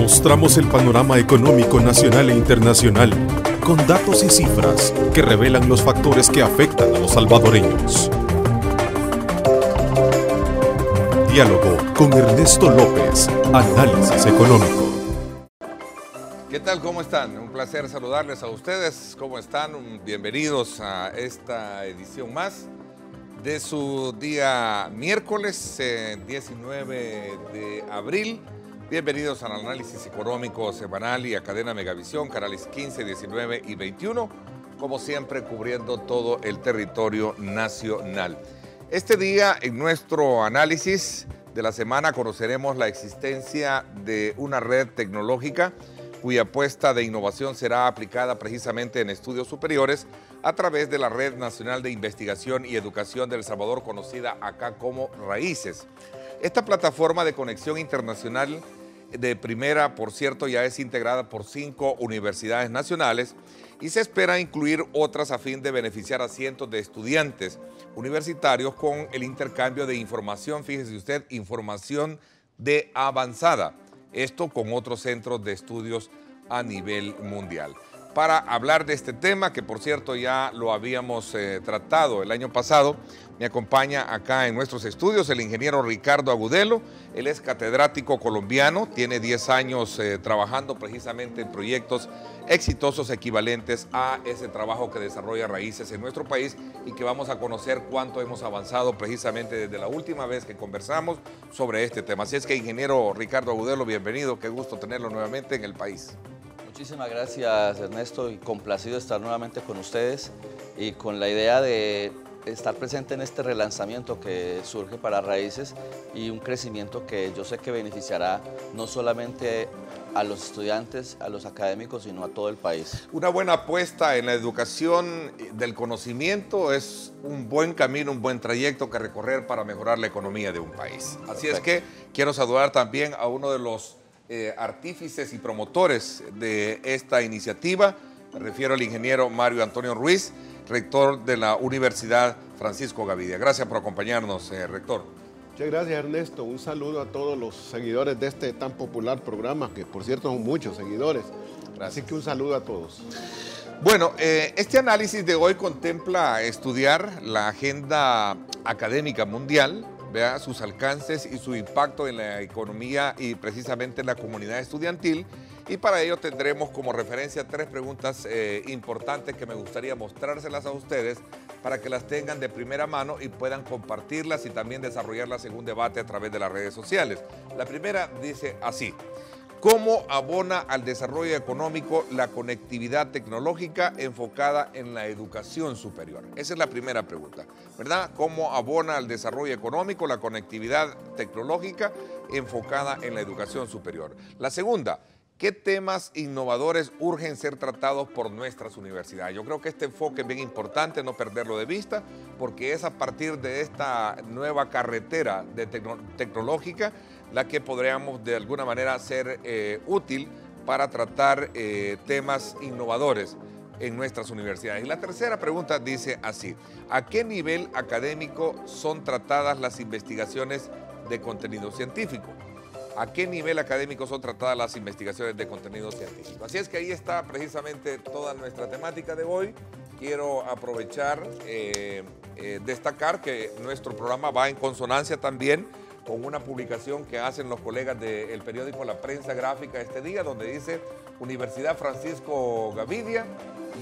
Mostramos el panorama económico nacional e internacional con datos y cifras que revelan los factores que afectan a los salvadoreños. Diálogo con Ernesto López, Análisis Económico. ¿Qué tal? ¿Cómo están? Un placer saludarles a ustedes. ¿Cómo están? Bienvenidos a esta edición más de su día miércoles 19 eh, de abril Bienvenidos al análisis económico semanal y a cadena Megavisión, canales 15, 19 y 21, como siempre cubriendo todo el territorio nacional. Este día en nuestro análisis de la semana conoceremos la existencia de una red tecnológica cuya apuesta de innovación será aplicada precisamente en estudios superiores a través de la Red Nacional de Investigación y Educación del Salvador, conocida acá como Raíces. Esta plataforma de conexión internacional de primera, por cierto, ya es integrada por cinco universidades nacionales y se espera incluir otras a fin de beneficiar a cientos de estudiantes universitarios con el intercambio de información, fíjese usted, información de avanzada, esto con otros centros de estudios a nivel mundial para hablar de este tema, que por cierto ya lo habíamos eh, tratado el año pasado. Me acompaña acá en nuestros estudios el ingeniero Ricardo Agudelo. Él es catedrático colombiano, tiene 10 años eh, trabajando precisamente en proyectos exitosos equivalentes a ese trabajo que desarrolla Raíces en nuestro país y que vamos a conocer cuánto hemos avanzado precisamente desde la última vez que conversamos sobre este tema. Así es que, ingeniero Ricardo Agudelo, bienvenido. Qué gusto tenerlo nuevamente en el país. Muchísimas gracias Ernesto y complacido estar nuevamente con ustedes y con la idea de estar presente en este relanzamiento que surge para Raíces y un crecimiento que yo sé que beneficiará no solamente a los estudiantes, a los académicos, sino a todo el país. Una buena apuesta en la educación del conocimiento es un buen camino, un buen trayecto que recorrer para mejorar la economía de un país. Así es que quiero saludar también a uno de los eh, artífices y promotores de esta iniciativa. Me refiero al ingeniero Mario Antonio Ruiz, rector de la Universidad Francisco Gavidia. Gracias por acompañarnos, eh, rector. Muchas gracias, Ernesto. Un saludo a todos los seguidores de este tan popular programa, que por cierto son muchos seguidores. Así que un saludo a todos. Bueno, eh, este análisis de hoy contempla estudiar la agenda académica mundial, vea sus alcances y su impacto en la economía y precisamente en la comunidad estudiantil. Y para ello tendremos como referencia tres preguntas eh, importantes que me gustaría mostrárselas a ustedes para que las tengan de primera mano y puedan compartirlas y también desarrollarlas en un debate a través de las redes sociales. La primera dice así, cómo abona al desarrollo económico la conectividad tecnológica enfocada en la educación superior. Esa es la primera pregunta, ¿verdad? ¿Cómo abona al desarrollo económico la conectividad tecnológica enfocada en la educación superior? La segunda, ¿Qué temas innovadores urgen ser tratados por nuestras universidades? Yo creo que este enfoque es bien importante, no perderlo de vista, porque es a partir de esta nueva carretera de tecnológica la que podríamos de alguna manera ser eh, útil para tratar eh, temas innovadores en nuestras universidades. Y la tercera pregunta dice así, ¿a qué nivel académico son tratadas las investigaciones de contenido científico? ¿A qué nivel académico son tratadas las investigaciones de contenido científico? Así es que ahí está precisamente toda nuestra temática de hoy. Quiero aprovechar, eh, destacar que nuestro programa va en consonancia también con una publicación que hacen los colegas del periódico La Prensa Gráfica este día, donde dice Universidad Francisco Gavidia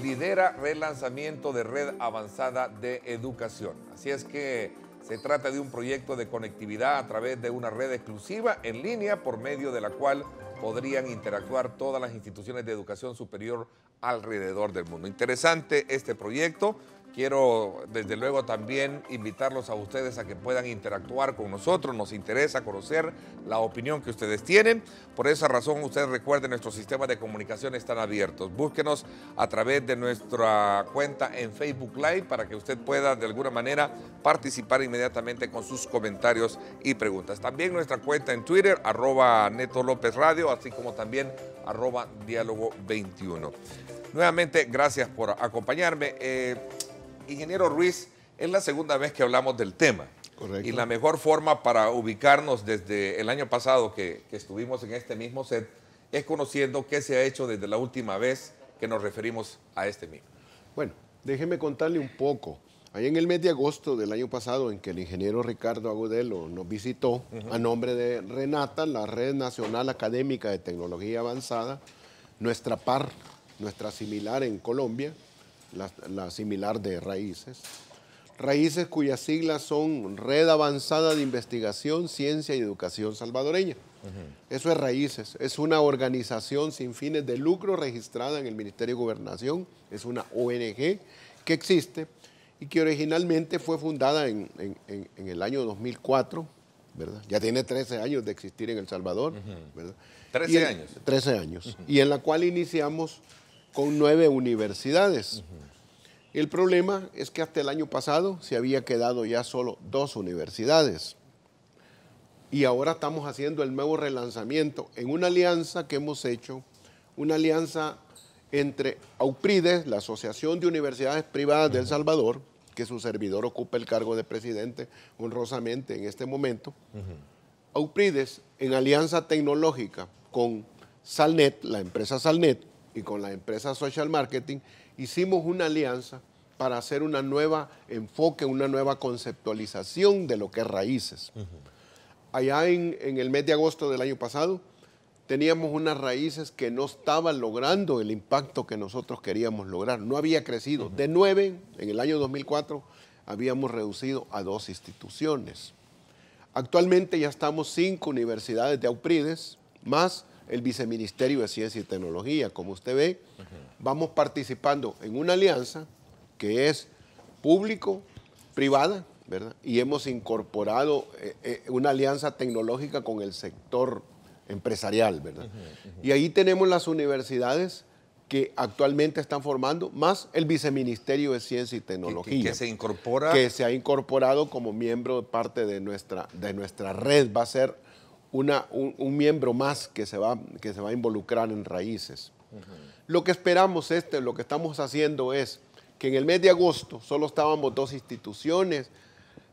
lidera relanzamiento de red avanzada de educación. Así es que se trata de un proyecto de conectividad a través de una red exclusiva en línea por medio de la cual podrían interactuar todas las instituciones de educación superior alrededor del mundo. Interesante este proyecto. Quiero desde luego también invitarlos a ustedes a que puedan interactuar con nosotros. Nos interesa conocer la opinión que ustedes tienen. Por esa razón, ustedes recuerden, nuestros sistemas de comunicación están abiertos. Búsquenos a través de nuestra cuenta en Facebook Live para que usted pueda de alguna manera participar inmediatamente con sus comentarios y preguntas. También nuestra cuenta en Twitter, arroba Neto López Radio, así como también arroba Diálogo 21. Nuevamente, gracias por acompañarme. Eh, ingeniero Ruiz, es la segunda vez que hablamos del tema. Y la mejor forma para ubicarnos desde el año pasado que, estuvimos en este mismo set es conociendo qué se ha hecho desde la última vez que nos referimos a este mismo. Bueno, déjeme contarle un poco. Ahí en el mes de agosto del año pasado, en que el ingeniero Ricardo Agudelo nos visitó a nombre de Renata, la Red Nacional Académica de Tecnología Avanzada, nuestra par, nuestra similar en Colombia, la, similar de raíces. Raíces cuyas siglas son Red Avanzada de Investigación, Ciencia y Educación Salvadoreña. Eso es Raíces, es una organización sin fines de lucro registrada en el Ministerio de Gobernación, es una ONG que existe y que originalmente fue fundada en, el año 2004, Ya tiene 13 años de existir en El Salvador, 13 años. 13 años, y en la cual iniciamos con nueve universidades. El problema es que hasta el año pasado se había quedado ya solo dos universidades. Y ahora estamos haciendo el nuevo relanzamiento en una alianza que hemos hecho, una alianza entre AUPRIDES, la Asociación de Universidades Privadas de Salvador, que su servidor ocupa el cargo de presidente honrosamente en este momento, AUPRIDES en alianza tecnológica con Salnet, la empresa Salnet, y con la empresa Social Marketing, hicimos una alianza para hacer una nueva enfoque, una nueva conceptualización de lo que es raíces. Allá en, el mes de agosto del año pasado, teníamos unas raíces que no estaban logrando el impacto que nosotros queríamos lograr. No había crecido. De nueve, en el año 2004, habíamos reducido a dos instituciones. Actualmente ya estamos cinco universidades de Auprides, más el Viceministerio de Ciencia y Tecnología. Como usted ve, vamos participando en una alianza que es público-privada, ¿verdad? Y hemos incorporado eh, eh, una alianza tecnológica con el sector empresarial, ¿verdad? Y ahí tenemos las universidades que actualmente están formando, más el Viceministerio de Ciencia y Tecnología. Que, se incorpora. Que se ha incorporado como miembro de parte de nuestra, de nuestra red. Va a ser un, miembro más que se, va, que se va a involucrar en raíces. Lo que esperamos, este, lo que estamos haciendo es que en el mes de agosto solo estábamos dos instituciones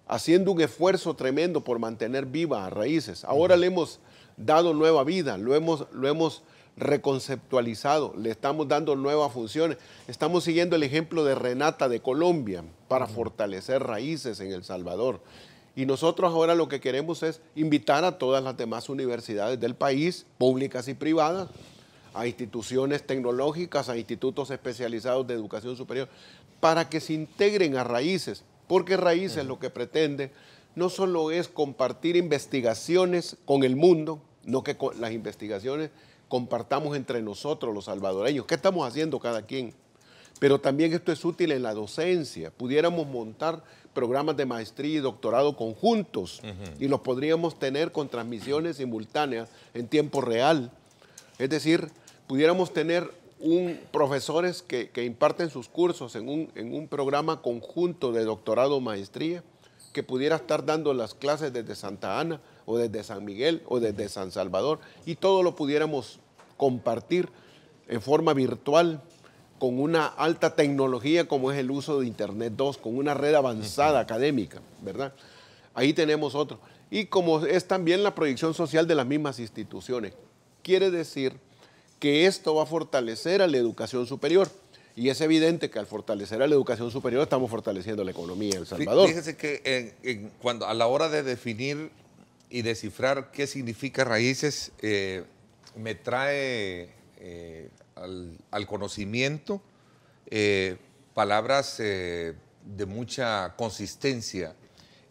haciendo un esfuerzo tremendo por mantener viva a raíces. Ahora le hemos dado nueva vida, lo hemos, lo hemos reconceptualizado, le estamos dando nuevas funciones. Estamos siguiendo el ejemplo de Renata de Colombia para fortalecer raíces en El Salvador y nosotros ahora lo que queremos es invitar a todas las demás universidades del país, públicas y privadas, a instituciones tecnológicas, a institutos especializados de educación superior, para que se integren a Raíces, porque Raíces lo que pretende no solo es compartir investigaciones con el mundo, no que las investigaciones compartamos entre nosotros los salvadoreños, qué estamos haciendo cada quien, pero también esto es útil en la docencia, pudiéramos montar programas de maestría y doctorado conjuntos y los podríamos tener con transmisiones simultáneas en tiempo real. Es decir, pudiéramos tener un, profesores que, imparten sus cursos en un, en un programa conjunto de doctorado maestría que pudiera estar dando las clases desde Santa Ana o desde San Miguel o desde San Salvador y todo lo pudiéramos compartir en forma virtual con una alta tecnología como es el uso de Internet 2, con una red avanzada académica, ¿verdad? Ahí tenemos otro. Y como es también la proyección social de las mismas instituciones. Quiere decir que esto va a fortalecer a la educación superior. Y es evidente que al fortalecer a la educación superior estamos fortaleciendo la economía en El Salvador. Fíjese que cuando, a la hora de definir y descifrar qué significa raíces, eh, me trae eh, al, conocimiento, eh, palabras eh, de mucha consistencia.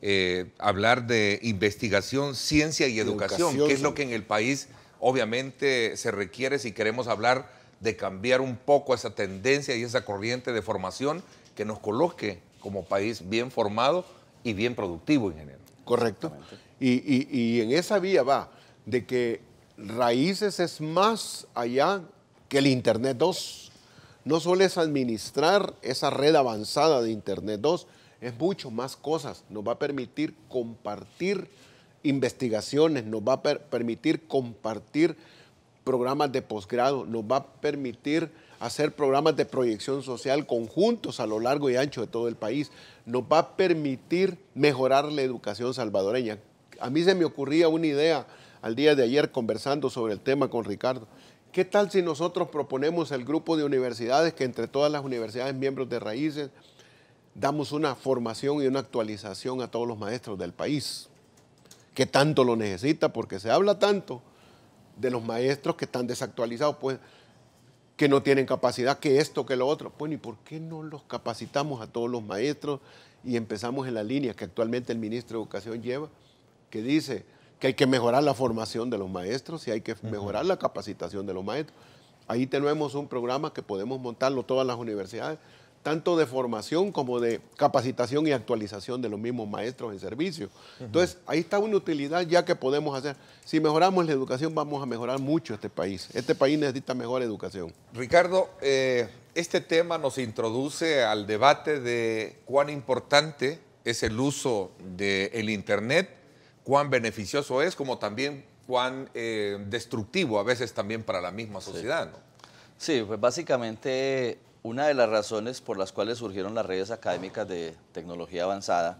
Eh, hablar de investigación, ciencia y educación, que es lo que en el país obviamente se requiere si queremos hablar de cambiar un poco esa tendencia y esa corriente de formación que nos coloque como país bien formado y bien productivo, ingeniero. Correcto. y en esa vía va de que raíces es más allá el Internet 2 no solo es administrar esa red avanzada de Internet 2, es mucho más cosas. Nos va a permitir compartir investigaciones, nos va a permitir compartir programas de posgrado, nos va a permitir hacer programas de proyección social conjuntos a lo largo y ancho de todo el país, nos va a permitir mejorar la educación salvadoreña. A mí se me ocurría una idea al día de ayer conversando sobre el tema con Ricardo ¿Qué tal si nosotros proponemos el grupo de universidades que entre todas las universidades miembros de raíces damos una formación y una actualización a todos los maestros del país? Que tanto lo necesita porque se habla tanto de los maestros que están desactualizados, pues que no tienen capacidad, que esto, que lo otro. Bueno, ¿y por qué no los capacitamos a todos los maestros y empezamos en la línea que actualmente el ministro de Educación lleva, que dice, hay que mejorar la formación de los maestros y hay que mejorar la capacitación de los maestros. Ahí tenemos un programa que podemos montarlo todas las universidades, tanto de formación como de capacitación y actualización de los mismos maestros en servicio. Entonces, ahí está una utilidad ya que podemos hacer. Si mejoramos la educación, vamos a mejorar mucho este país. Este país necesita mejor educación. Ricardo, eh, este tema nos introduce al debate de cuán importante es el uso del Internet cuán beneficioso es, como también cuán eh, destructivo a veces también para la misma sociedad. Sí. pues básicamente una de las razones por las cuales surgieron las redes académicas de tecnología avanzada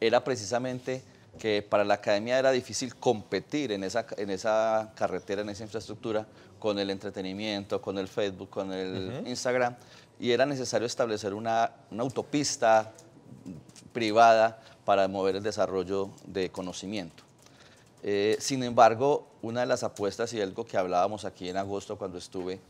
era precisamente que para la academia era difícil competir en esa, en esa carretera, en esa infraestructura, con el entretenimiento, con el Facebook, con el Instagram, y era necesario establecer una, una autopista privada para mover el desarrollo de conocimiento. Eh, sin embargo, una de las apuestas y algo que hablábamos aquí en agosto cuando estuve,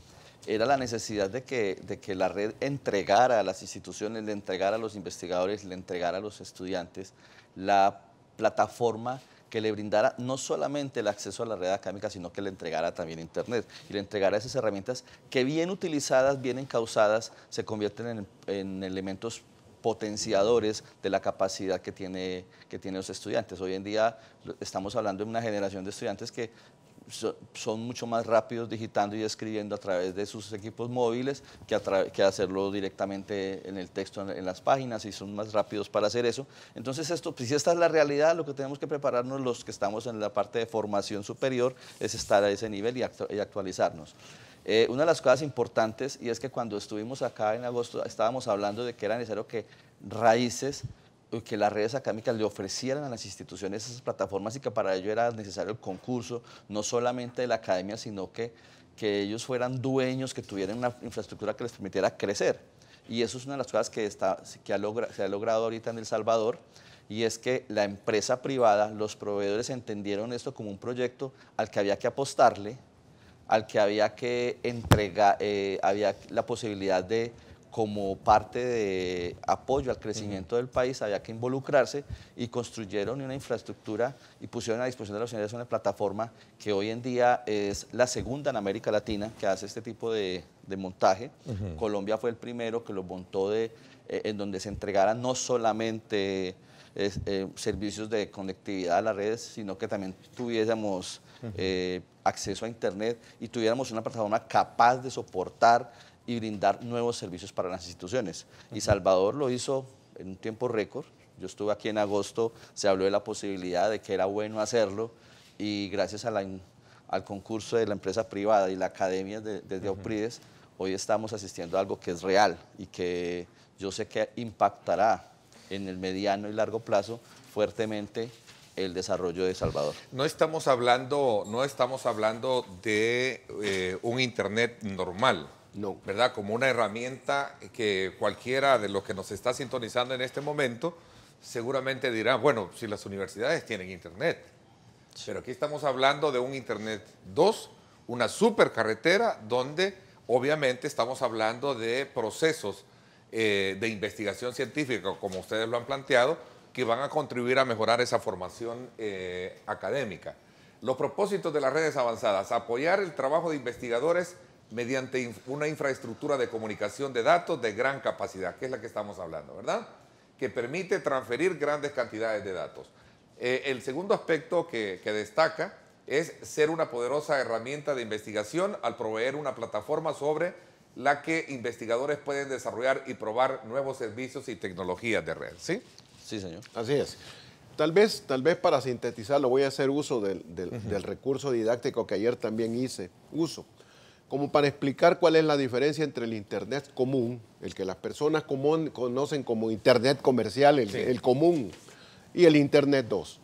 era la necesidad de que, de que la red entregara a las instituciones, le entregara a los investigadores, le entregara a los estudiantes la plataforma que le brindara no solamente el acceso a la red académica, sino que le entregara también Internet y le entregara esas herramientas que bien utilizadas, bien encausadas, se convierten en, en elementos potenciadores de la capacidad que, tiene, que tienen los estudiantes. Hoy en día estamos hablando de una generación de estudiantes que son mucho más rápidos digitando y escribiendo a través de sus equipos móviles que, que, hacerlo directamente en el texto, en, las páginas, y son más rápidos para hacer eso. Entonces, esto, si pues, esta es la realidad, lo que tenemos que prepararnos los que estamos en la parte de formación superior es estar a ese nivel y actualizarnos. Eh, una de las cosas importantes, y es que cuando estuvimos acá en agosto, estábamos hablando de que era necesario que raíces, eh, que las redes académicas le ofrecieran a las instituciones esas plataformas y que para ello era necesario el concurso, no solamente de la academia, sino que, que ellos fueran dueños, que tuvieran una infraestructura que les permitiera crecer. Y eso es una de las cosas que, que se ha logrado ahorita en El Salvador y es que la empresa privada, los proveedores entendieron esto como un proyecto al que había que apostarle al que había que entregar, eh, había la posibilidad de, como parte de apoyo al crecimiento del país, había que involucrarse y construyeron una infraestructura y pusieron a disposición de los señores una plataforma que hoy en día es la segunda en América Latina que hace este tipo de, montaje. Colombia fue el primero que lo montó de, eh, en donde se entregaran no solamente... Eh, servicios de conectividad a las redes, sino que también tuviésemos eh, acceso a Internet y tuviéramos una plataforma capaz de soportar y brindar nuevos servicios para las instituciones. Y Salvador lo hizo en un tiempo récord. Yo estuve aquí en agosto, se habló de la posibilidad de que era bueno hacerlo y gracias a al concurso de la empresa privada y la academia desde Oprides, hoy estamos asistiendo a algo que es real y que yo sé que impactará en el mediano y largo plazo fuertemente el desarrollo de Salvador. No estamos hablando, no estamos hablando de eh, un Internet normal. ¿Verdad? Como una herramienta que cualquiera de los que nos está sintonizando en este momento seguramente dirá, bueno, si las universidades tienen Internet. Pero aquí estamos hablando de un Internet 2, una supercarretera donde obviamente estamos hablando de procesos eh, de investigación científica, como ustedes lo han planteado, que van a contribuir a mejorar esa formación eh, académica. Los propósitos de las redes avanzadas, apoyar el trabajo de investigadores mediante una infraestructura de comunicación de datos de gran capacidad, que es la que estamos hablando, ¿verdad? Que permite transferir grandes cantidades de datos. Eh, el segundo aspecto que, que destaca es ser una poderosa herramienta de investigación al proveer una plataforma sobre la que investigadores pueden desarrollar y probar nuevos servicios y tecnologías de red, ¿sí? Sí, señor. Así es. Tal vez, tal vez para sintetizarlo voy a hacer uso del, recurso didáctico que ayer también hice uso, como para explicar cuál es la diferencia entre el Internet común, el que las personas común conocen como Internet comercial, el, común, y el Internet 2.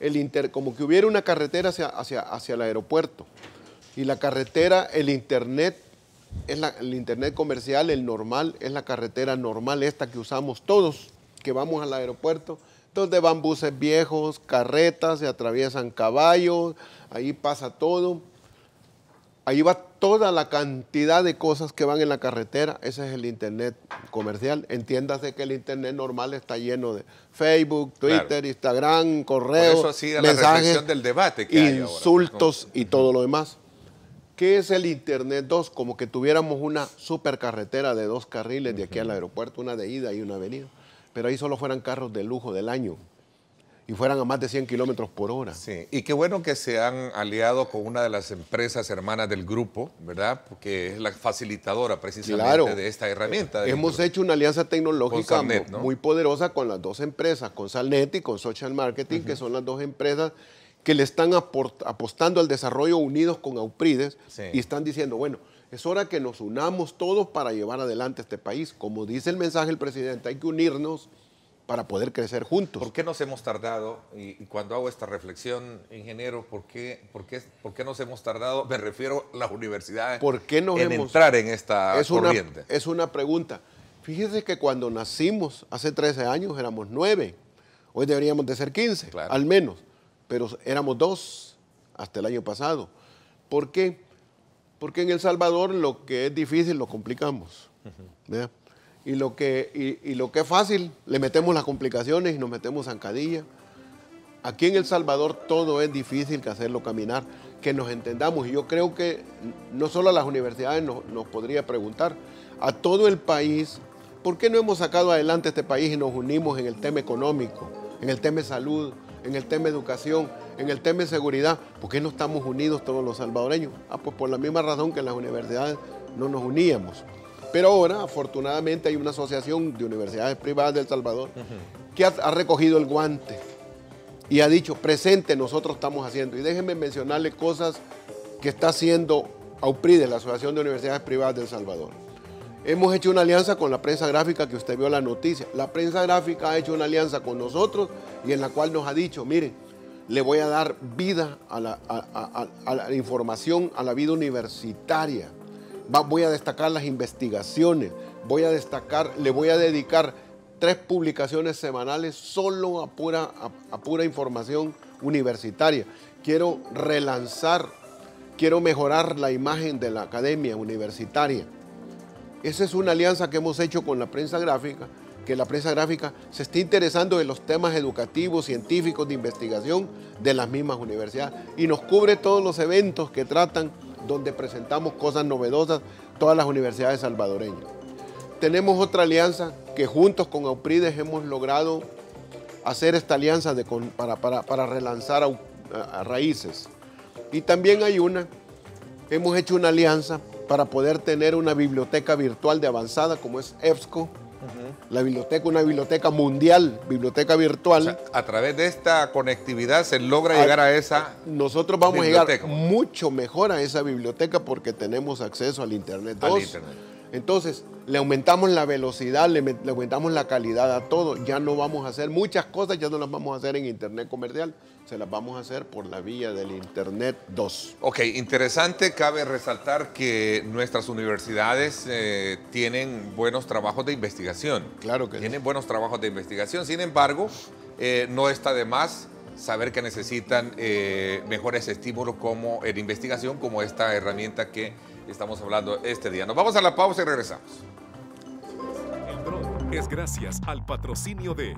El inter, como que hubiera una carretera hacia, hacia, hacia el aeropuerto. Y la carretera, el Internet es el internet comercial, el normal, es la carretera normal esta que usamos todos que vamos al aeropuerto, donde van buses viejos, carretas, se atraviesan caballos, ahí pasa todo. Ahí va toda la cantidad de cosas que van en la carretera. Ese es el Internet comercial. Entiéndase que el Internet normal está lleno de Facebook, Twitter, Instagram, correos, mensajes, del debate pues, insultos y todo lo demás. ¿Qué es el Internet 2? Como que tuviéramos una supercarretera de dos carriles de aquí al aeropuerto, una de ida y una avenida pero ahí solo fueran carros de lujo del año y fueran a más de 100 kilómetros por hora. Sí, y qué bueno que se han aliado con una de las empresas hermanas del grupo, ¿verdad? Porque es la facilitadora precisamente de esta herramienta. Hemos hecho una alianza tecnológica muy poderosa con las dos empresas, con Salnet y con Social Marketing, que son las dos empresas que le están apostando al desarrollo unidos con Auprides y están diciendo, bueno, es hora que nos unamos todos para llevar adelante este país. Como dice el mensaje del presidente, hay que unirnos para poder crecer juntos. ¿Por qué nos hemos tardado? Y, cuando hago esta reflexión, ingeniero, ¿por qué, por qué, nos hemos tardado? Me refiero a las universidades. ¿Por qué nos en entrar en esta es corriente? es una pregunta. Fíjese que cuando nacimos hace 13 años éramos 9. Hoy deberíamos de ser 15, al menos. Pero éramos 2 hasta el año pasado. ¿Por qué? Porque en El Salvador lo que es difícil lo complicamos. y, lo que, y, lo que es fácil, le metemos las complicaciones y nos metemos zancadilla. Aquí en El Salvador todo es difícil que hacerlo caminar, que nos entendamos. Y yo creo que no solo a las universidades nos, nos podría preguntar, a todo el país, ¿por qué no hemos sacado adelante este país y nos unimos en el tema económico, en el tema de salud, en el tema educación? en el tema de seguridad, ¿por qué no estamos unidos todos los salvadoreños? Ah, pues por la misma razón que en las universidades no nos uníamos. Pero ahora, afortunadamente, hay una asociación de universidades privadas del Salvador que ha, recogido el guante y ha dicho, presente, nosotros estamos haciendo. Y déjenme mencionarle cosas que está haciendo AUPRIDE, la Asociación de Universidades Privadas del Salvador. Hemos hecho una alianza con la prensa gráfica que usted vio la noticia. La prensa gráfica ha hecho una alianza con nosotros y en la cual nos ha dicho, mire le voy a dar vida a la, información, a la vida universitaria. voy a destacar las investigaciones, voy a destacar, le voy a dedicar tres publicaciones semanales solo a pura, a pura información universitaria. Quiero relanzar, quiero mejorar la imagen de la academia universitaria. Esa es una alianza que hemos hecho con la prensa gráfica que la prensa gráfica se esté interesando en los temas educativos, científicos, de investigación de las mismas universidades y nos cubre todos los eventos que tratan donde presentamos cosas novedosas todas las universidades salvadoreñas. Tenemos otra alianza que juntos con Auprides hemos logrado hacer esta alianza de, para, relanzar a raíces. Y también hay una, hemos hecho una alianza para poder tener una biblioteca virtual de avanzada como es EBSCO, la biblioteca, una biblioteca mundial, biblioteca virtual. a través de esta conectividad se logra llegar a esa. Nosotros vamos a llegar mucho mejor a esa biblioteca porque tenemos acceso al Internet Entonces, le aumentamos la velocidad, le, aumentamos la calidad a todo. Ya no vamos a hacer muchas cosas, ya no las vamos a hacer en Internet comercial se las vamos a hacer por la vía del Internet 2. Ok, interesante. Cabe resaltar que nuestras universidades eh, tienen buenos trabajos de investigación. Claro que Tienen buenos trabajos de investigación. Sin embargo, eh, no está de más saber que necesitan eh, mejores estímulos como en investigación, como esta herramienta que estamos hablando este día. Nos vamos a la pausa y regresamos. El es gracias al patrocinio de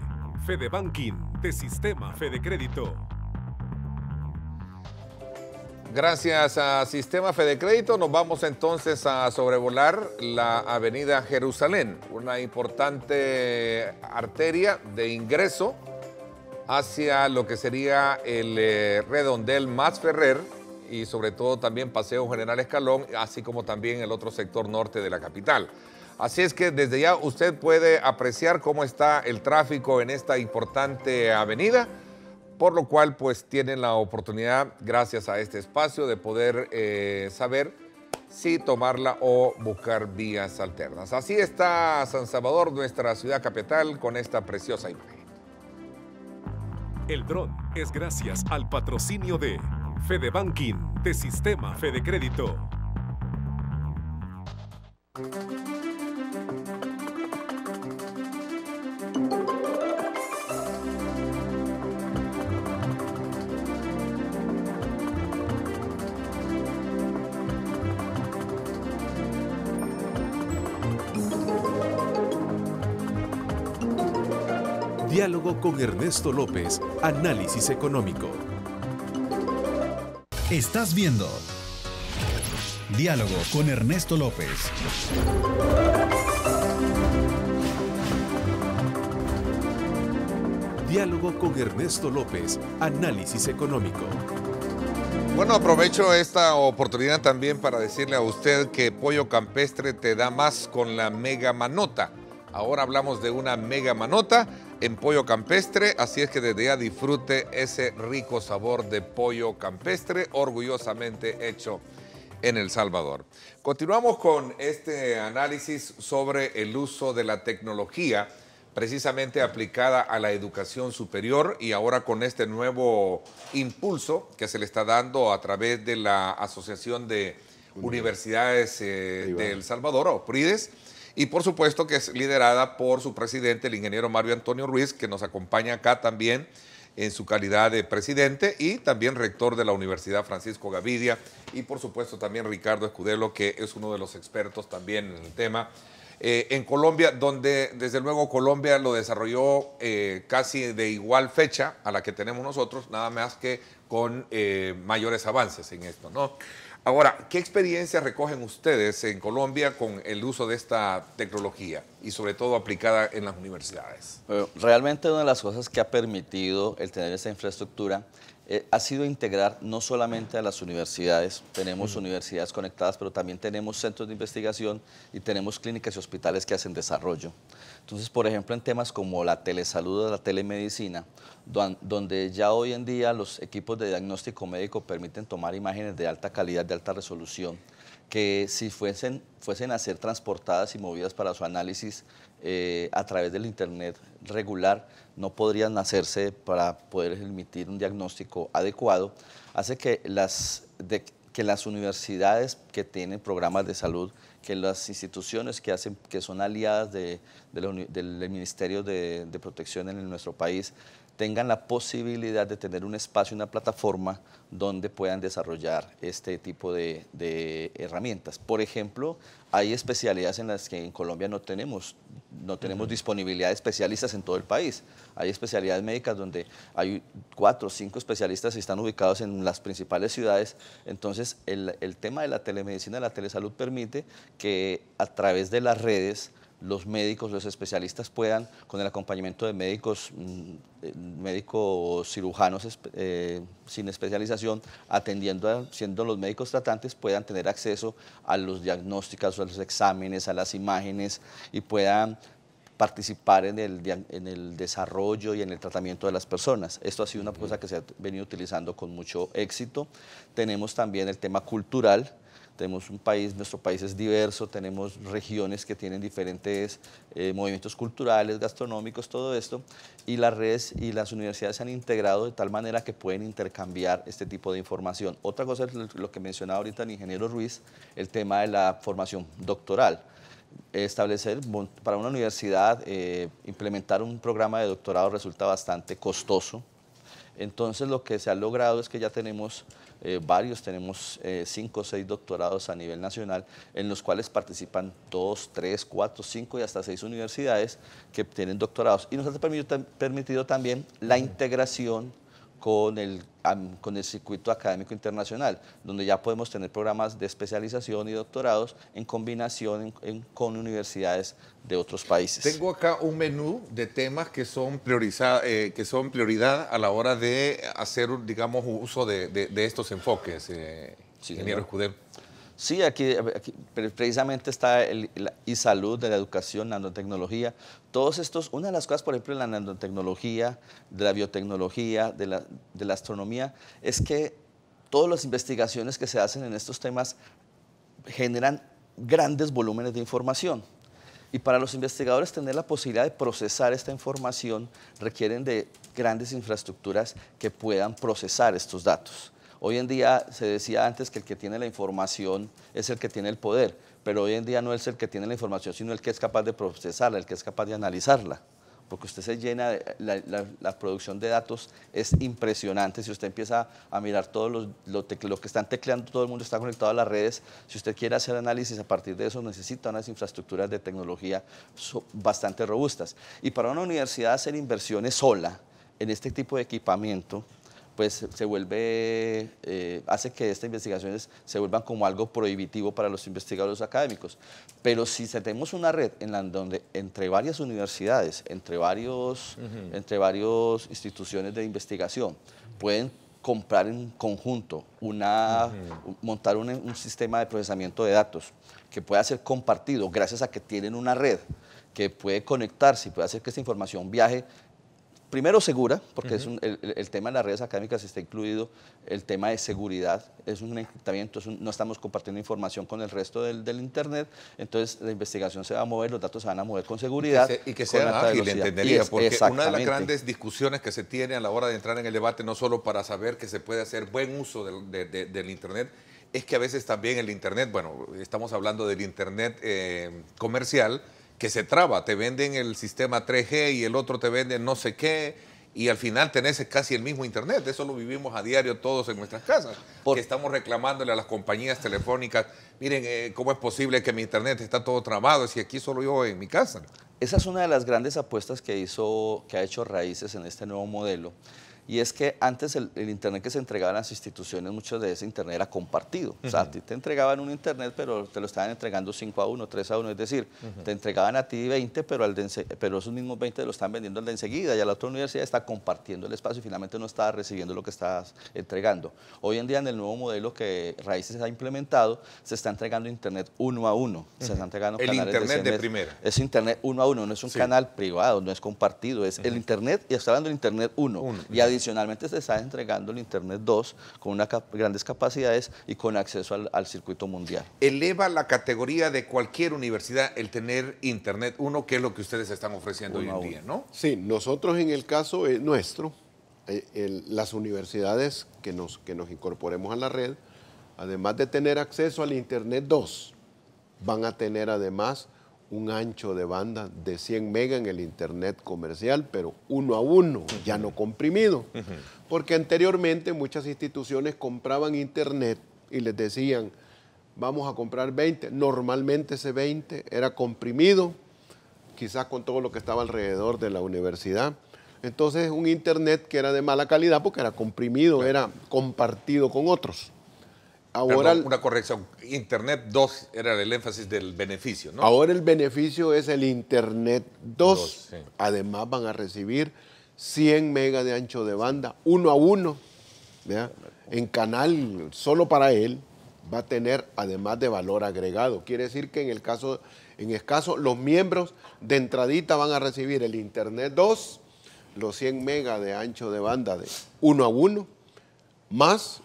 Fedebanking de Sistema Fede Crédito. Gracias a Sistema Fede Crédito, nos vamos entonces a sobrevolar la avenida Jerusalén, una importante arteria de ingreso hacia lo que sería el eh, redondel Más Ferrer y sobre todo también Paseo General Escalón, así como también el otro sector norte de la capital. Así es que desde ya usted puede apreciar cómo está el tráfico en esta importante avenida por lo cual pues tienen la oportunidad, gracias a este espacio, de poder eh, saber si tomarla o buscar vías alternas. Así está San Salvador, nuestra ciudad capital, con esta preciosa imagen. El dron es gracias al patrocinio de Banking, de Sistema Fede Crédito. con Ernesto López, Análisis Económico. Estás viendo Diálogo con Ernesto López. Diálogo con Ernesto López, Análisis Económico. Bueno, aprovecho esta oportunidad también para decirle a usted que Pollo Campestre te da más con la mega manota. Ahora hablamos de una mega manota en pollo campestre, así es que desde ya disfrute ese rico sabor de pollo campestre orgullosamente hecho en El Salvador. Continuamos con este análisis sobre el uso de la tecnología precisamente aplicada a la educación superior y ahora con este nuevo impulso que se le está dando a través de la Asociación de Universidades del eh, de El Salvador, o PRIDES, y por supuesto que es liderada por su presidente, el ingeniero Mario Antonio Ruiz, que nos acompaña acá también en su calidad de presidente y también rector de la Universidad Francisco Gavidia y por supuesto también Ricardo Escudelo, que es uno de los expertos también en el tema. Eh, en Colombia, donde desde luego Colombia lo desarrolló eh, casi de igual fecha a la que tenemos nosotros, nada más que con eh, mayores avances en esto, ¿no? Ahora, ¿qué experiencia recogen ustedes en Colombia con el uso de esta tecnología y sobre todo aplicada en las universidades? realmente una de las cosas que ha permitido el tener esa infraestructura eh, ha sido integrar no solamente a las universidades, tenemos mm. universidades conectadas, pero también tenemos centros de investigación y tenemos clínicas y hospitales que hacen desarrollo. Entonces, por ejemplo, en temas como la telesalud, o la telemedicina, donde ya hoy en día los equipos de diagnóstico médico permiten tomar imágenes de alta calidad, de alta resolución, que si fuesen, fuesen a ser transportadas y movidas para su análisis eh, a través del Internet regular, no podrían hacerse para poder emitir un diagnóstico adecuado, hace que las, que las universidades que tienen programas de salud, que las instituciones que, hacen, que son aliadas del Ministerio de Protección en nuestro país, tengan la posibilidad de tener un espacio, una plataforma donde puedan desarrollar este tipo de, herramientas. Por ejemplo, hay especialidades en las que en Colombia no tenemos, no tenemos disponibilidad de especialistas en todo el país. Hay especialidades médicas donde hay cuatro o cinco especialistas y están ubicados en las principales ciudades. Entonces, el, el tema de la telemedicina, la telesalud permite que a través de las redes los médicos, los especialistas puedan, con el acompañamiento de médicos, mm, eh, médicos cirujanos eh, sin especialización, atendiendo, siendo los médicos tratantes, puedan tener acceso a los diagnósticos, a los exámenes, a las imágenes y puedan participar el, en el desarrollo y en el tratamiento de las personas. Esto ha sido una cosa que se ha venido utilizando con mucho éxito. Tenemos también el tema cultural, tenemos un país, nuestro país es diverso, tenemos regiones que tienen diferentes eh, movimientos culturales, gastronómicos, todo esto, y las redes y las universidades se han integrado de tal manera que pueden intercambiar este tipo de información. Otra cosa es lo que mencionaba ahorita el ingeniero Ruiz, el tema de la formación doctoral establecer para una universidad, eh, implementar un programa de doctorado resulta bastante costoso. Entonces lo que se ha logrado es que ya tenemos eh, varios, tenemos eh, cinco o seis doctorados a nivel nacional, en los cuales participan dos, tres, cuatro, cinco y hasta seis universidades que tienen doctorados. Y nos ha permitido también la integración con el, con el circuito académico internacional, donde ya podemos tener programas de especialización y doctorados en combinación con universidades de otros países. Tengo acá un menú de temas que son, prioriza, eh, que son prioridad a la hora de hacer, digamos, uso de, de, estos enfoques, eh, ingeniero Escudero. Sí, aquí, precisamente está el, y salud de la educación, nanotecnología. Todos estos, una de las cosas, por ejemplo, de la nanotecnología, de la biotecnología, de la, de la astronomía, es que todas las investigaciones que se hacen en estos temas generan grandes volúmenes de información. Y para los investigadores tener la posibilidad de procesar esta información requieren de grandes infraestructuras que puedan procesar estos datos. Hoy en día se decía antes que el que tiene la información es el que tiene el poder, pero hoy en día no es el que tiene la información, sino el que es capaz de procesarla, el que es capaz de analizarla. Porque usted se llena, de, la, producción de datos es impresionante. Si usted empieza a mirar todo los, lo, que están tecleando, todo el mundo está conectado a las redes. Si usted quiere hacer análisis a partir de eso, necesita unas infraestructuras de tecnología bastante robustas. Y para una universidad hacer inversiones sola en este tipo de equipamiento, pues se vuelve, eh, hace que estas investigaciones se vuelvan como algo prohibitivo para los investigadores académicos. Pero si tenemos una red en la donde entre varias universidades, entre, varios, entre varias instituciones de investigación, pueden comprar en conjunto, una, montar un, sistema de procesamiento de datos que pueda ser compartido gracias a que tienen una red que puede conectarse y puede hacer que esta información viaje primero segura, porque es el, tema de las redes académicas está incluido, el tema de seguridad, es un no estamos compartiendo información con el resto del, Internet, entonces la investigación se va a mover, los datos se van a mover con seguridad. Y que, sea ágil, entendería, porque una de las grandes discusiones que se tiene a la hora de entrar en el debate, no solo para saber que se puede hacer buen uso del, Internet, es que a veces también el Internet, bueno, estamos hablando del Internet eh, comercial, que se traba, te venden el sistema 3G y el otro te vende no sé qué, y al final tenés casi el mismo Internet. Eso lo vivimos a diario todos en nuestras casas. Porque estamos reclamándole a las compañías telefónicas, miren, eh, ¿cómo es posible que mi Internet está todo trabado si aquí solo yo en mi casa? Esa es una de las grandes apuestas que, hizo, que ha hecho Raíces en este nuevo modelo y es que antes el, Internet que se entregaba a las instituciones, muchos de ese Internet era compartido. O sea, a ti te entregaban un Internet, pero te lo estaban entregando 5 a 1, 3 a 1, es decir, te entregaban a ti 20, pero, al pero esos mismos 20 lo están vendiendo al de enseguida y a la otra universidad está compartiendo el espacio y finalmente no está recibiendo lo que estás entregando. Hoy en día en el nuevo modelo que Raíces ha implementado, se está entregando Internet uno a uno. Se está entregando el Internet de, primera. Es Internet uno a uno, no es un canal privado, no es compartido, es el Internet y está hablando el Internet uno. uno adicionalmente se está entregando el Internet 2 con unas grandes capacidades y con acceso al, circuito mundial. Eleva la categoría de cualquier universidad el tener Internet 1, que es lo que ustedes están ofreciendo hoy en día, ¿no? Sí, nosotros en el caso eh, nuestro, eh, las universidades que nos, que nos incorporemos a la red, además de tener acceso al Internet 2, van a tener además un ancho de banda de 100 mega en el internet comercial, pero uno a uno, ya no comprimido. Porque anteriormente muchas instituciones compraban internet y les decían, vamos a comprar 20. Normalmente ese 20 era comprimido, quizás con todo lo que estaba alrededor de la universidad. Entonces un internet que era de mala calidad porque era comprimido, era compartido con otros una corrección. Internet 2 era el énfasis del beneficio, ¿no? Ahora el beneficio es el Internet 2. Además van a recibir 100 megas de ancho de banda, uno a uno, en canal solo para él, va a tener además de valor agregado. Quiere decir que en el caso, en escaso, los miembros de entradita van a recibir el Internet 2, los 100 megas de ancho de banda de uno a uno, más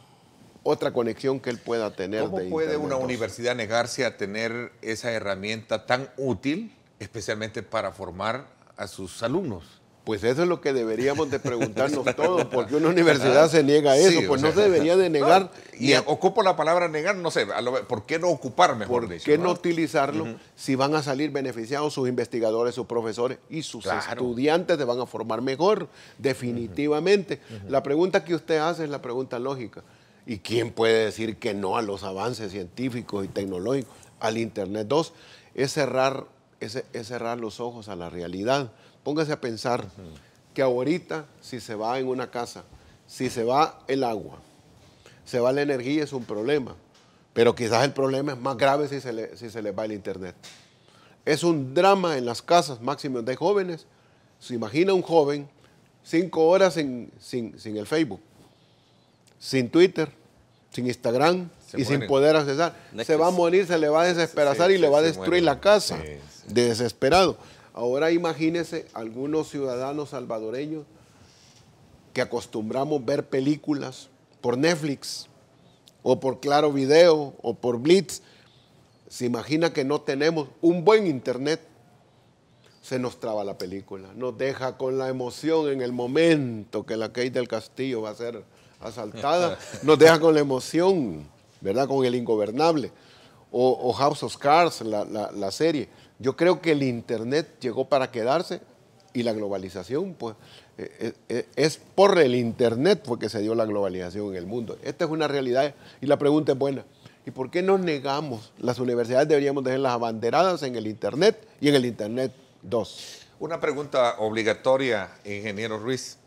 otra conexión que él pueda tener. ¿Cómo puede una universidad negarse a tener esa herramienta tan útil, especialmente para formar a sus alumnos? Pues eso es lo que deberíamos de preguntarnos todos, porque una universidad se niega a eso, pues no se debería de negar. y ocupo la palabra negar, no sé, ¿por qué no ocupar ¿Por qué no, utilizarlo si van a salir beneficiados sus investigadores, sus profesores y sus estudiantes se van a formar mejor, definitivamente? La pregunta que usted hace es la pregunta lógica. ¿Y quién puede decir que no a los avances científicos y tecnológicos? Al Internet 2 es cerrar, cerrar los ojos a la realidad. Póngase a pensar que ahorita si se va en una casa, si se va el agua, se va la energía es un problema, pero quizás el problema es más grave si se, le, si se le va el Internet. Es un drama en las casas máximo, de jóvenes. Se imagina un joven cinco horas sin el Facebook sin Twitter, sin Instagram y sin poder accesar. Se va a morir, se le va a desesperar y le va a destruir la casa. Desesperado. Ahora imagínese algunos ciudadanos salvadoreños que acostumbramos ver películas por Netflix o por Claro Video o por Blitz. Se imagina que no tenemos un buen internet. Se nos traba la película, nos deja con la emoción en el momento que la Kate del Castillo va a ser asaltada, nos deja con la emoción, ¿verdad? Con el ingobernable. O, House of Cards, la, serie. Yo creo que el Internet llegó para quedarse y la globalización, pues, eh, eh, eh, es por el Internet porque se dio la globalización en el mundo. Esta es una realidad y la pregunta es buena. ¿Y por qué nos negamos? Las universidades deberíamos dejar las abanderadas en el Internet y en el Internet 2. Una pregunta obligatoria, ingeniero Ruiz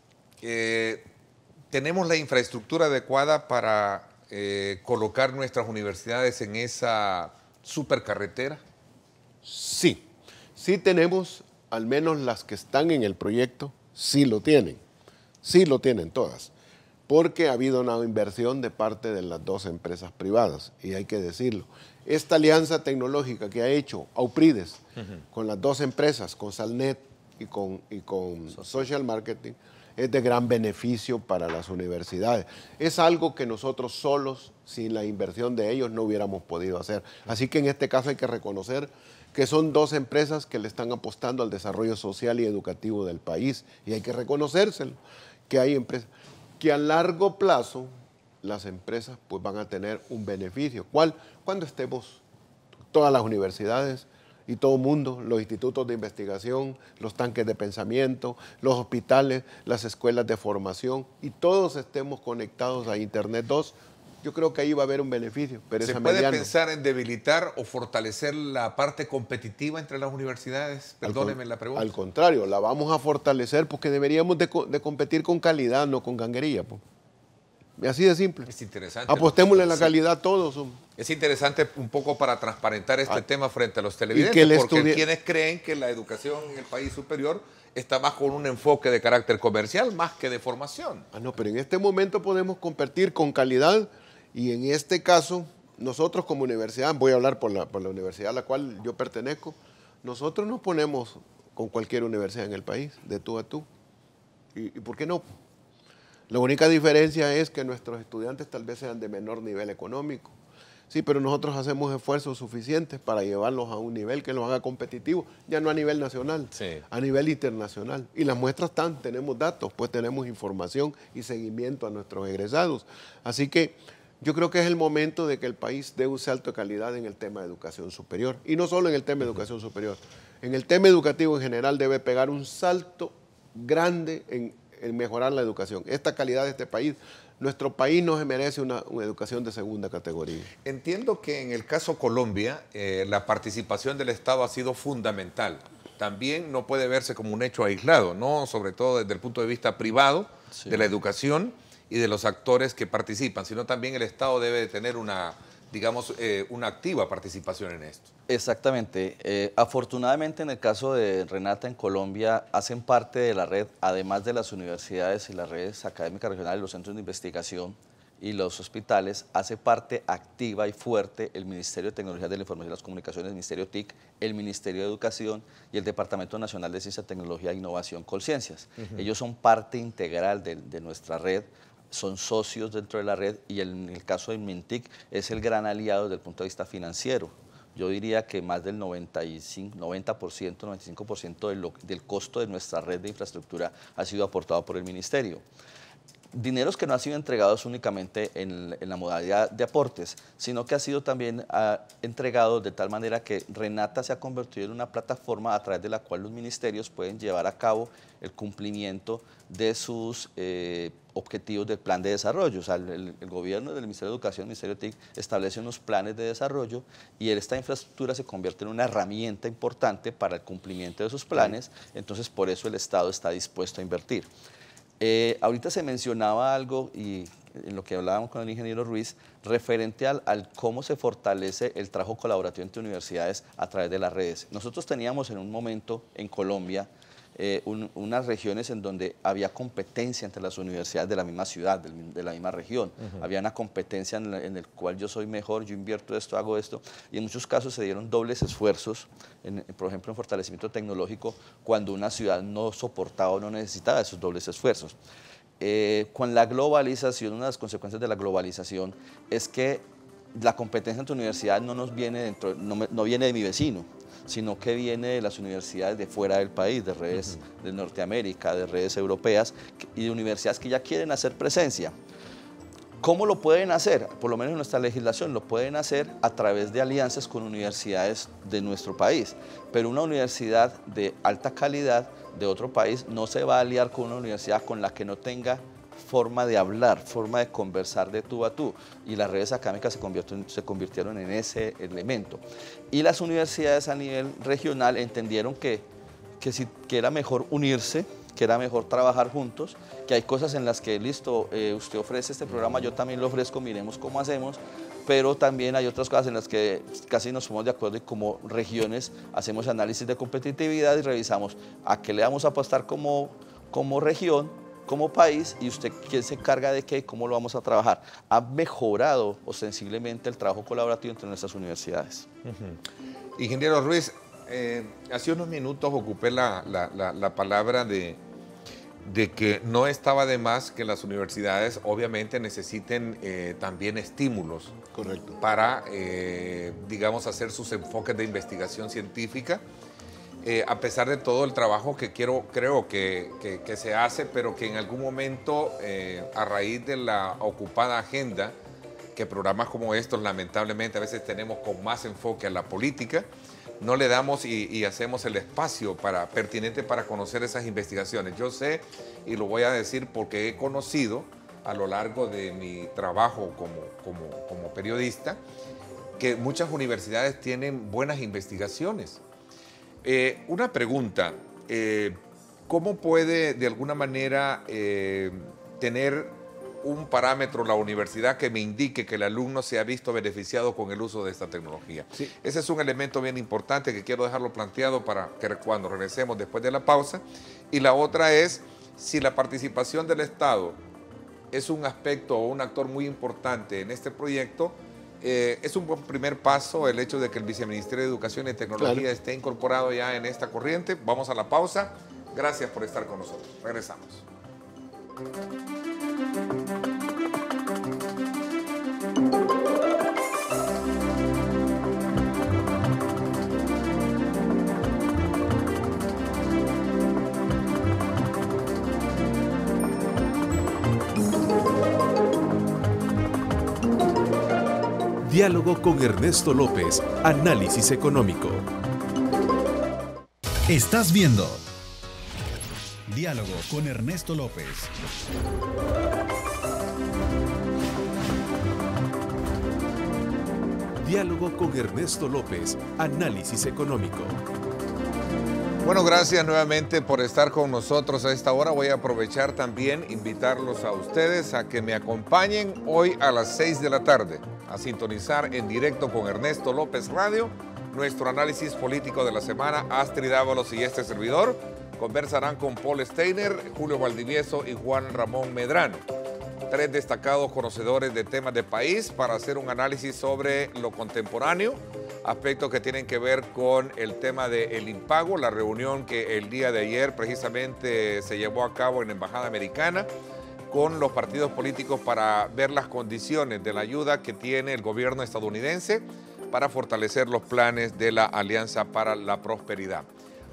tenemos la infraestructura adecuada para eh, colocar nuestras universidades en esa supercarretera? Sí, sí tenemos, al menos las que están en el proyecto, sí lo tienen, sí lo tienen todas, porque ha habido una inversión de parte de las dos empresas privadas, y hay que decirlo. Esta alianza tecnológica que ha hecho Auprides con las dos empresas, con Salnet y con Social Marketing, es de gran beneficio para las universidades. Es algo que nosotros solos, sin la inversión de ellos, no hubiéramos podido hacer. Así que en este caso hay que reconocer que son dos empresas que le están apostando al desarrollo social y educativo del país y hay que reconocérselo, que hay empresas que a largo plazo las empresas pues van a tener un beneficio. ¿Cuál? Cuando estemos todas las universidades y todo el mundo, los institutos de investigación, los tanques de pensamiento, los hospitales, las escuelas de formación y todos estemos conectados a Internet 2, yo creo que ahí va a haber un beneficio. Pero ¿Se puede pensar en debilitar o fortalecer la parte competitiva entre las universidades? Perdóneme la pregunta. Al contrario, la vamos a fortalecer porque deberíamos de, competir con calidad, no con ganguería. Así de simple. Es interesante. Apostémosle en la calidad todos. Es interesante un poco para transparentar este ah. tema frente a los televidentes, porque quienes creen que la educación en el país superior está más con un enfoque de carácter comercial más que de formación. Ah, no, pero en este momento podemos competir con calidad y en este caso nosotros como universidad, voy a hablar por la, por la universidad a la cual yo pertenezco, nosotros nos ponemos con cualquier universidad en el país, de tú a tú. y por qué no? La única diferencia es que nuestros estudiantes tal vez sean de menor nivel económico. Sí, pero nosotros hacemos esfuerzos suficientes para llevarlos a un nivel que los haga competitivos, ya no a nivel nacional, a nivel internacional. Y las muestras están, tenemos datos, pues tenemos información y seguimiento a nuestros egresados. Así que yo creo que es el momento de que el país dé un salto de calidad en el tema de educación superior. Y no solo en el tema de educación superior, en el tema educativo en general debe pegar un salto grande en en mejorar la educación, esta calidad de este país. Nuestro país no se merece una, educación de segunda categoría. Entiendo que en el caso Colombia eh, la participación del Estado ha sido fundamental. También no puede verse como un hecho aislado, ¿no? sobre todo desde el punto de vista privado de la educación y de los actores que participan, sino también el Estado debe tener una, digamos, eh, una activa participación en esto. Exactamente. Eh, afortunadamente en el caso de Renata en Colombia hacen parte de la red, además de las universidades y las redes académicas regionales, los centros de investigación y los hospitales, hace parte activa y fuerte el Ministerio de Tecnología de la Información y las Comunicaciones, el Ministerio TIC, el Ministerio de Educación y el Departamento Nacional de Ciencia, Tecnología, e Innovación, Colciencias. Ellos son parte integral de nuestra red son socios dentro de la red y en el caso de Mintic es el gran aliado desde el punto de vista financiero. Yo diría que más del 95, 90%, 95% del costo de nuestra red de infraestructura ha sido aportado por el ministerio dineros que no han sido entregados únicamente en, la modalidad de aportes, sino que ha sido también ah, entregado de tal manera que Renata se ha convertido en una plataforma a través de la cual los ministerios pueden llevar a cabo el cumplimiento de sus eh, objetivos del plan de desarrollo. O sea, el, gobierno del Ministerio de Educación, el Ministerio de TIC, establece unos planes de desarrollo y esta infraestructura se convierte en una herramienta importante para el cumplimiento de esos planes. Entonces, por eso el Estado está dispuesto a invertir. Eh, ahorita se mencionaba algo y en lo que hablábamos con el ingeniero Ruiz, referente al, al, cómo se fortalece el trabajo colaborativo entre universidades a través de las redes. Nosotros teníamos en un momento en Colombia eh, unas regiones en donde había competencia entre las universidades de la misma ciudad, de la misma región. Había una competencia en, la, el cual yo soy mejor, yo invierto esto, hago esto. Y en muchos casos se dieron dobles esfuerzos, por ejemplo, en fortalecimiento tecnológico, cuando una ciudad no soportaba o no necesitaba esos dobles esfuerzos. Eh, con la globalización, una de las consecuencias de la globalización es que la competencia entre universidades no nos viene dentro, no viene de mi vecino, sino que viene de las universidades de fuera del país, de redes de Norteamérica, de redes europeas y de universidades que ya quieren hacer presencia. ¿Cómo lo pueden hacer? Por lo menos en nuestra legislación lo pueden hacer a través de alianzas con universidades de nuestro país. Pero una universidad de alta calidad de otro país no se va a aliar con una universidad con la que no tenga forma de hablar, forma de conversar de tú a tú. Y las redes académicas se convirtieron, en ese elemento. Y las universidades a nivel regional entendieron que, que, si, era mejor unirse, que era mejor trabajar juntos, que hay cosas en las que, listo, eh, usted ofrece este programa, yo también lo ofrezco, miremos cómo hacemos, pero también hay otras cosas en las que casi nos somos de acuerdo y como regiones hacemos análisis de competitividad y revisamos a qué le vamos a apostar como, como región como país y usted quién se encarga de qué y cómo lo vamos a trabajar. Ha mejorado ostensiblemente el trabajo colaborativo entre nuestras universidades. Ingeniero Ruiz, eh, hace unos minutos ocupé la, la, palabra de, de que no estaba de más que las universidades obviamente necesiten eh, también estímulos Correcto. para, eh, digamos, hacer sus enfoques de investigación científica eh, a pesar de todo el trabajo que quiero, creo que, se hace, pero que en algún momento, eh, a raíz de la ocupada agenda, que programas como estos lamentablemente a veces tenemos con más enfoque a la política, no le damos y, hacemos el espacio para, pertinente para conocer esas investigaciones. Yo sé, y lo voy a decir porque he conocido a lo largo de mi trabajo como periodista, que muchas universidades tienen buenas investigaciones eh, una pregunta, eh, ¿cómo puede de alguna manera eh, tener un parámetro la universidad que me indique que el alumno se ha visto beneficiado con el uso de esta tecnología. Ese es un elemento bien importante que quiero dejarlo planteado para que cuando regresemos después de la pausa. Y la otra es si la participación del Estado es un aspecto o un actor muy importante en este proyecto, eh, es un buen primer paso el hecho de que el Viceministerio de Educación y Tecnología esté incorporado ya en esta corriente. Vamos a la pausa. Gracias por estar con nosotros. Regresamos. Diálogo con Ernesto López, Análisis Económico. Estás viendo Diálogo con Ernesto López. Diálogo con Ernesto López, Análisis Económico. Bueno, gracias nuevamente por estar con nosotros a esta hora. Voy a aprovechar también invitarlos a ustedes a que me acompañen hoy a las 6 de la tarde a sintonizar en directo con Ernesto López Radio nuestro análisis político de la semana. Astrid Ábalos y este servidor conversarán con Paul Steiner, Julio Valdivieso y Juan Ramón Medrano tres destacados conocedores de temas de país para hacer un análisis sobre lo contemporáneo, aspectos que tienen que ver con el tema del impago, la reunión que el día de ayer precisamente se llevó a cabo en la Embajada Americana con los partidos políticos para ver las condiciones de la ayuda que tiene el gobierno estadounidense para fortalecer los planes de la Alianza para la Prosperidad.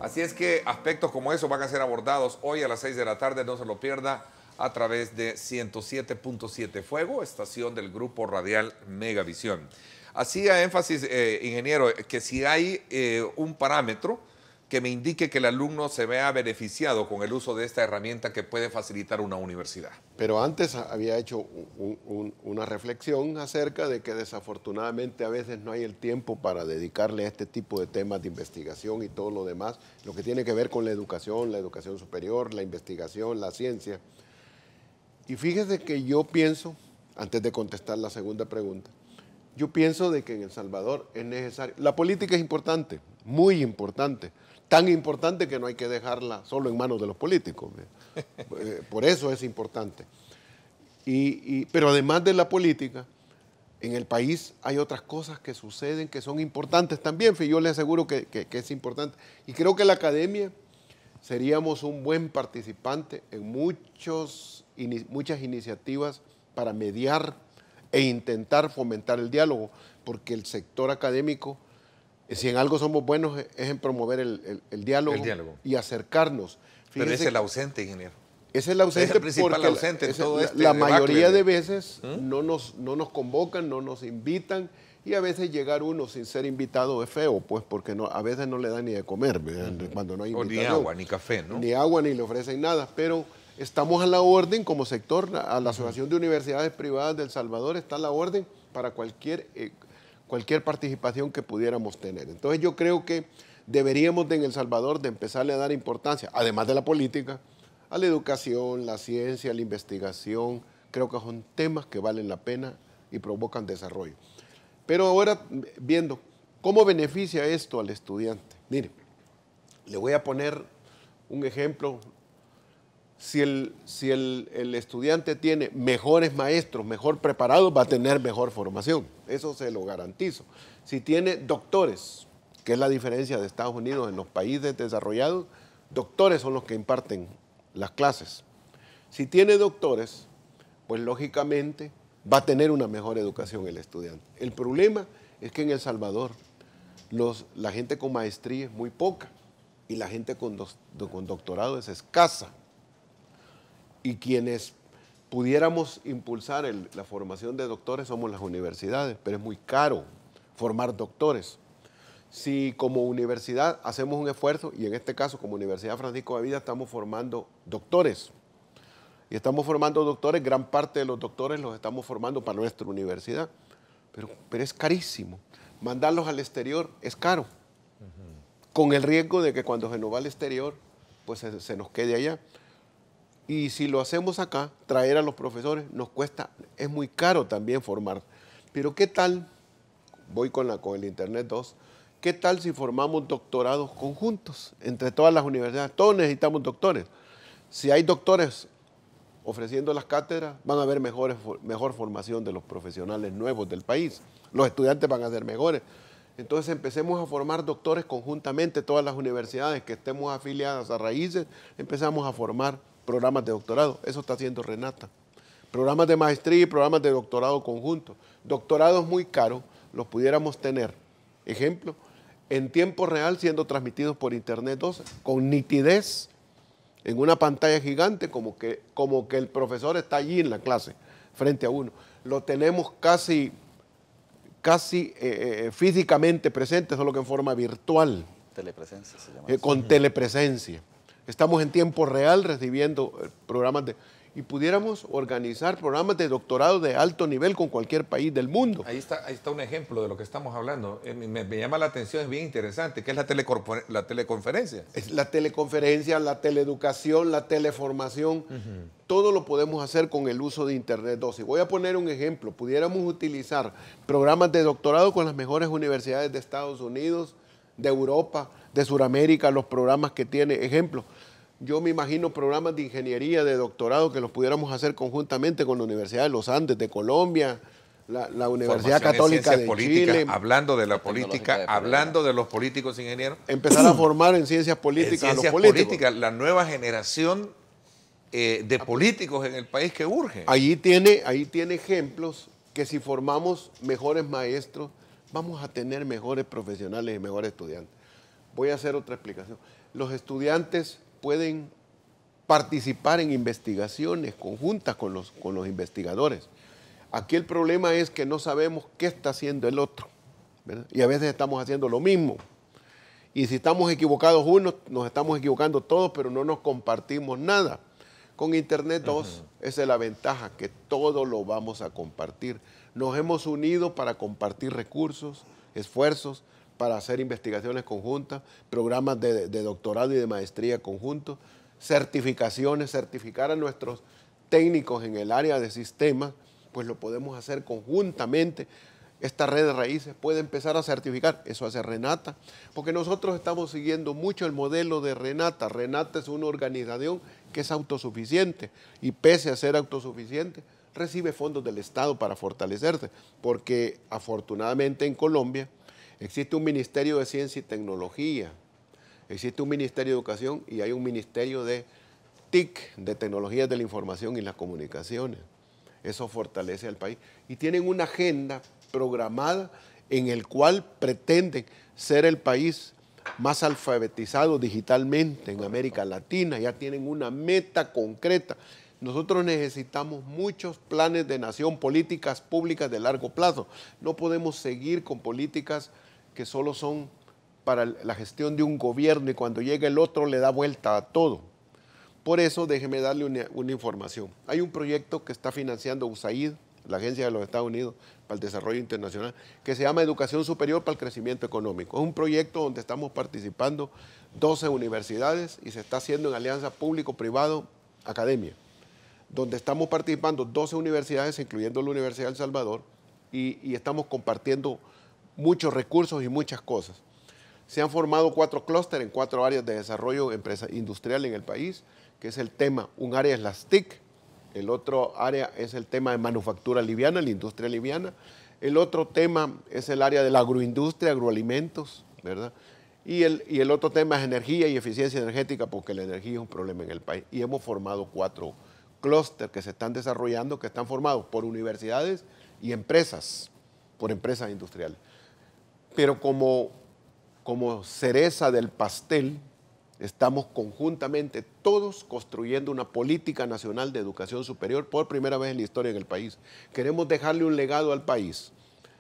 Así es que aspectos como eso van a ser abordados hoy a las 6 de la tarde, no se lo pierda a través de 107.7 Fuego, estación del grupo radial Megavisión. Así a énfasis, eh, ingeniero, que si hay eh, un parámetro que me indique que el alumno se vea beneficiado con el uso de esta herramienta que puede facilitar una universidad. Pero antes había hecho una reflexión acerca de que desafortunadamente a veces no hay el tiempo para dedicarle a este tipo de temas de investigación y todo lo demás, lo que tiene que ver con la educación, la educación superior, la investigación, la ciencia. Y fíjese que yo pienso, antes de contestar la segunda pregunta, yo pienso de que en El Salvador es necesario. La política es importante, muy importante. Tan importante que no hay que dejarla solo en manos de los políticos. Eh, por eso es importante. Y, pero además de la política, en el país hay otras cosas que suceden que son importantes también. Yo le aseguro que, es importante. Y creo que la academia seríamos un buen participante en muchos, muchas iniciativas para mediar e intentar fomentar el diálogo, porque el sector académico, si en algo somos buenos, es en promover el, diálogo, y acercarnos. Pero es el ausente, ingeniero. Es el ausente, principal ausente la este mayoría de veces ¿Mm? no, nos, no nos convocan, no nos invitan y a veces llegar uno sin ser invitado es feo, pues porque no, a veces no le dan ni de comer, cuando no hay ni agua, ni café, ¿no? Ni agua, ni le ofrecen nada, pero Estamos a la orden como sector, a la Asociación de Universidades Privadas de El Salvador está a la orden para cualquier, eh, cualquier participación que pudiéramos tener. Entonces yo creo que deberíamos en El Salvador de empezarle a dar importancia, además de la política, a la educación, la ciencia, la investigación. Creo que son temas que valen la pena y provocan desarrollo. Pero ahora viendo cómo beneficia esto al estudiante. Mire, le voy a poner un ejemplo si, el, estudiante tiene mejores maestros, mejor preparados, va a tener mejor formación. Eso se lo garantizo. Si tiene doctores, que es la diferencia de Estados Unidos en los países desarrollados, doctores son los que imparten las clases. Si tiene doctores, pues lógicamente va a tener una mejor educación el estudiante. El problema es que en El Salvador la gente con maestría es muy poca y la gente con, con doctorado es escasa y quienes pudiéramos impulsar la formación de doctores somos las universidades, pero es muy caro formar doctores. Si como universidad hacemos un esfuerzo, y en este caso como Universidad Francisco de Vida estamos formando doctores, y estamos formando doctores, gran parte de los doctores los estamos formando para nuestra universidad, pero, pero es carísimo. Mandarlos al exterior es caro, con el riesgo de que cuando se nos va al exterior, pues se nos quede allá. Y si lo hacemos acá, traer a los profesores nos cuesta, es muy caro también formar. Pero ¿qué tal? Voy con, el Internet 2. ¿Qué tal si formamos doctorados conjuntos entre todas las universidades? Todos necesitamos doctores. Si hay doctores ofreciendo las cátedras, van a haber mejores, mejor formación de los profesionales nuevos del país. Los estudiantes van a ser mejores. Entonces empecemos a formar doctores conjuntamente, todas las universidades que estemos afiliadas a raíces, empezamos a formar programas de doctorado. Eso está haciendo Renata. Programas de maestría y programas de doctorado conjunto. Doctorados muy caros los pudiéramos tener, ejemplo, en tiempo real siendo transmitidos por Internet 12, con nitidez, en una pantalla gigante, como que, como que el profesor está allí en la clase, frente a uno. Lo tenemos casi, casi eh, eh, eh, físicamente presente, solo que en forma virtual. Telepresencia se llama. con telepresencia. Estamos en tiempo real recibiendo eh, programas de... Y pudiéramos organizar programas de doctorado de alto nivel con cualquier país del mundo. Ahí está, ahí está un ejemplo de lo que estamos hablando. Eh, me, llama la atención, es bien interesante, que es la, la teleconferencia. Es la teleconferencia, la teleeducación, la teleformación. Todo lo podemos hacer con el uso de Internet 2. voy a poner un ejemplo. Pudiéramos utilizar programas de doctorado con las mejores universidades de Estados Unidos, de Europa, de Sudamérica, los programas que tiene. Ejemplo, yo me imagino programas de ingeniería, de doctorado, que los pudiéramos hacer conjuntamente con la Universidad de los Andes de Colombia, la, Universidad Católica de, política, Chile. Hablando de la política, hablando de los políticos ingenieros. Empezar a formar en ciencias políticas a los políticos. la nueva generación eh, de políticos en el país que urge. Allí tiene, ahí tiene ejemplos que si formamos mejores maestros, vamos a tener mejores profesionales y mejores estudiantes. Voy a hacer otra explicación. Los estudiantes pueden participar en investigaciones conjuntas con los, investigadores. Aquí el problema es que no sabemos qué está haciendo el otro. Y a veces estamos haciendo lo mismo. Y si estamos equivocados unos, nos estamos equivocando todos, pero no nos compartimos nada. Con Internet 2, esa es la ventaja, que todo lo vamos a compartir. Nos hemos unido para compartir recursos, esfuerzos, para hacer investigaciones conjuntas, programas de, doctorado y de maestría conjuntos, certificaciones, certificar a nuestros técnicos en el área de sistemas, pues lo podemos hacer conjuntamente. Esta red de raíces puede empezar a certificar, eso hace Renata, porque nosotros estamos siguiendo mucho el modelo de Renata. Renata es una organización que es autosuficiente y pese a ser autosuficiente, recibe fondos del Estado para fortalecerse, porque afortunadamente en Colombia Existe un Ministerio de Ciencia y Tecnología, existe un Ministerio de Educación y hay un Ministerio de TIC, de Tecnologías de la Información y las Comunicaciones. Eso fortalece al país. Y tienen una agenda programada en el cual pretenden ser el país más alfabetizado digitalmente en América Latina. Ya tienen una meta concreta. Nosotros necesitamos muchos planes de nación, políticas públicas de largo plazo. No podemos seguir con políticas que solo son para la gestión de un gobierno y cuando llega el otro le da vuelta a todo. Por eso déjeme darle una, información. Hay un proyecto que está financiando USAID, la Agencia de los Estados Unidos para el Desarrollo Internacional, que se llama Educación Superior para el Crecimiento Económico. Es un proyecto donde estamos participando 12 universidades y se está haciendo en alianza público-privado-academia, donde estamos participando 12 universidades, incluyendo la Universidad de El Salvador, y, y estamos compartiendo muchos recursos y muchas cosas. Se han formado cuatro clústeres en cuatro áreas de desarrollo empresa industrial en el país, que es el tema, un área es las TIC, el otro área es el tema de manufactura liviana, la industria liviana, el otro tema es el área de la agroindustria, agroalimentos, ¿verdad? Y el, y el otro tema es energía y eficiencia energética, porque la energía es un problema en el país. Y hemos formado cuatro clústeres que se están desarrollando, que están formados por universidades y empresas, por empresas industriales. Pero como, como cereza del pastel, estamos conjuntamente todos construyendo una política nacional de educación superior por primera vez en la historia en el país. Queremos dejarle un legado al país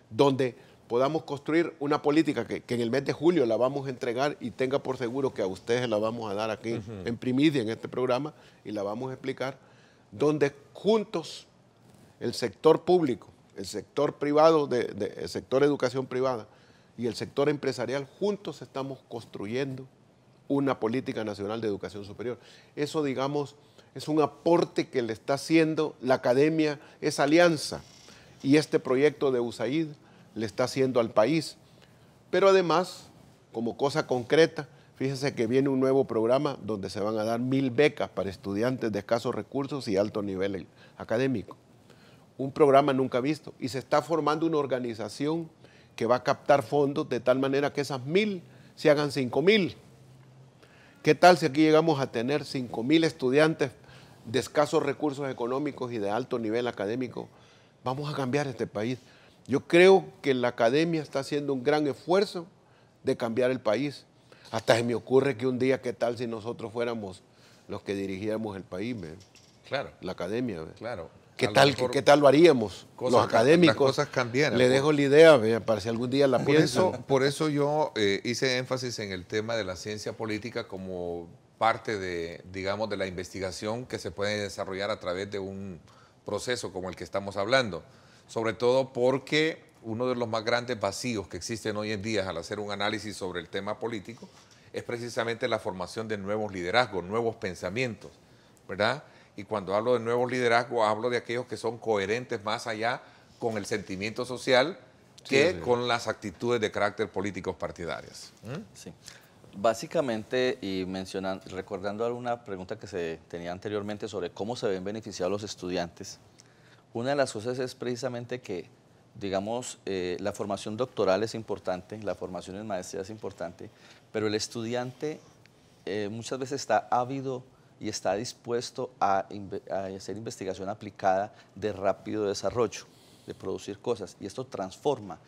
donde podamos construir una política que, en el mes de julio la vamos a entregar y tenga por seguro que a ustedes la vamos a dar aquí en primicia en este programa y la vamos a explicar, donde juntos el sector público, el sector privado, el sector educación privada, y el sector empresarial juntos estamos construyendo una política nacional de educación superior. Eso, digamos, es un aporte que le está haciendo la academia, esa alianza, y este proyecto de USAID le está haciendo al país. Pero además, como cosa concreta, fíjense que viene un nuevo programa donde se van a dar mil becas para estudiantes de escasos recursos y alto nivel académico. Un programa nunca visto. Y se está formando una organización que va a captar fondos de tal manera que esas mil se hagan cinco mil. ¿Qué tal si aquí llegamos a tener cinco mil estudiantes de escasos recursos económicos y de alto nivel académico? Vamos a cambiar este país. Yo creo que la academia está haciendo un gran esfuerzo de cambiar el país. Hasta se me ocurre que un día, ¿qué tal si nosotros fuéramos los que dirigiéramos el país? Claro. La academia. ¿ve? Claro. ¿Qué tal, ¿Qué tal lo haríamos? Los académicos. Las cosas cambian. Le dejo la idea para si algún día la pienso. por eso yo eh, hice énfasis en el tema de la ciencia política como parte de, digamos, de la investigación que se puede desarrollar a través de un proceso como el que estamos hablando. Sobre todo porque uno de los más grandes vacíos que existen hoy en día al hacer un análisis sobre el tema político es precisamente la formación de nuevos liderazgos, nuevos pensamientos, ¿verdad? y cuando hablo de nuevos liderazgos, hablo de aquellos que son coherentes más allá con el sentimiento social que con las actitudes de carácter políticos partidarias. ¿Mm? Sí. Básicamente, y mencionando, recordando alguna pregunta que se tenía anteriormente sobre cómo se ven beneficiados los estudiantes, una de las cosas es precisamente que, digamos, eh, la formación doctoral es importante, la formación en maestría es importante, pero el estudiante eh, muchas veces está ávido y está dispuesto a, hacer investigación aplicada de rápido desarrollo, de producir cosas. Y esto transforma.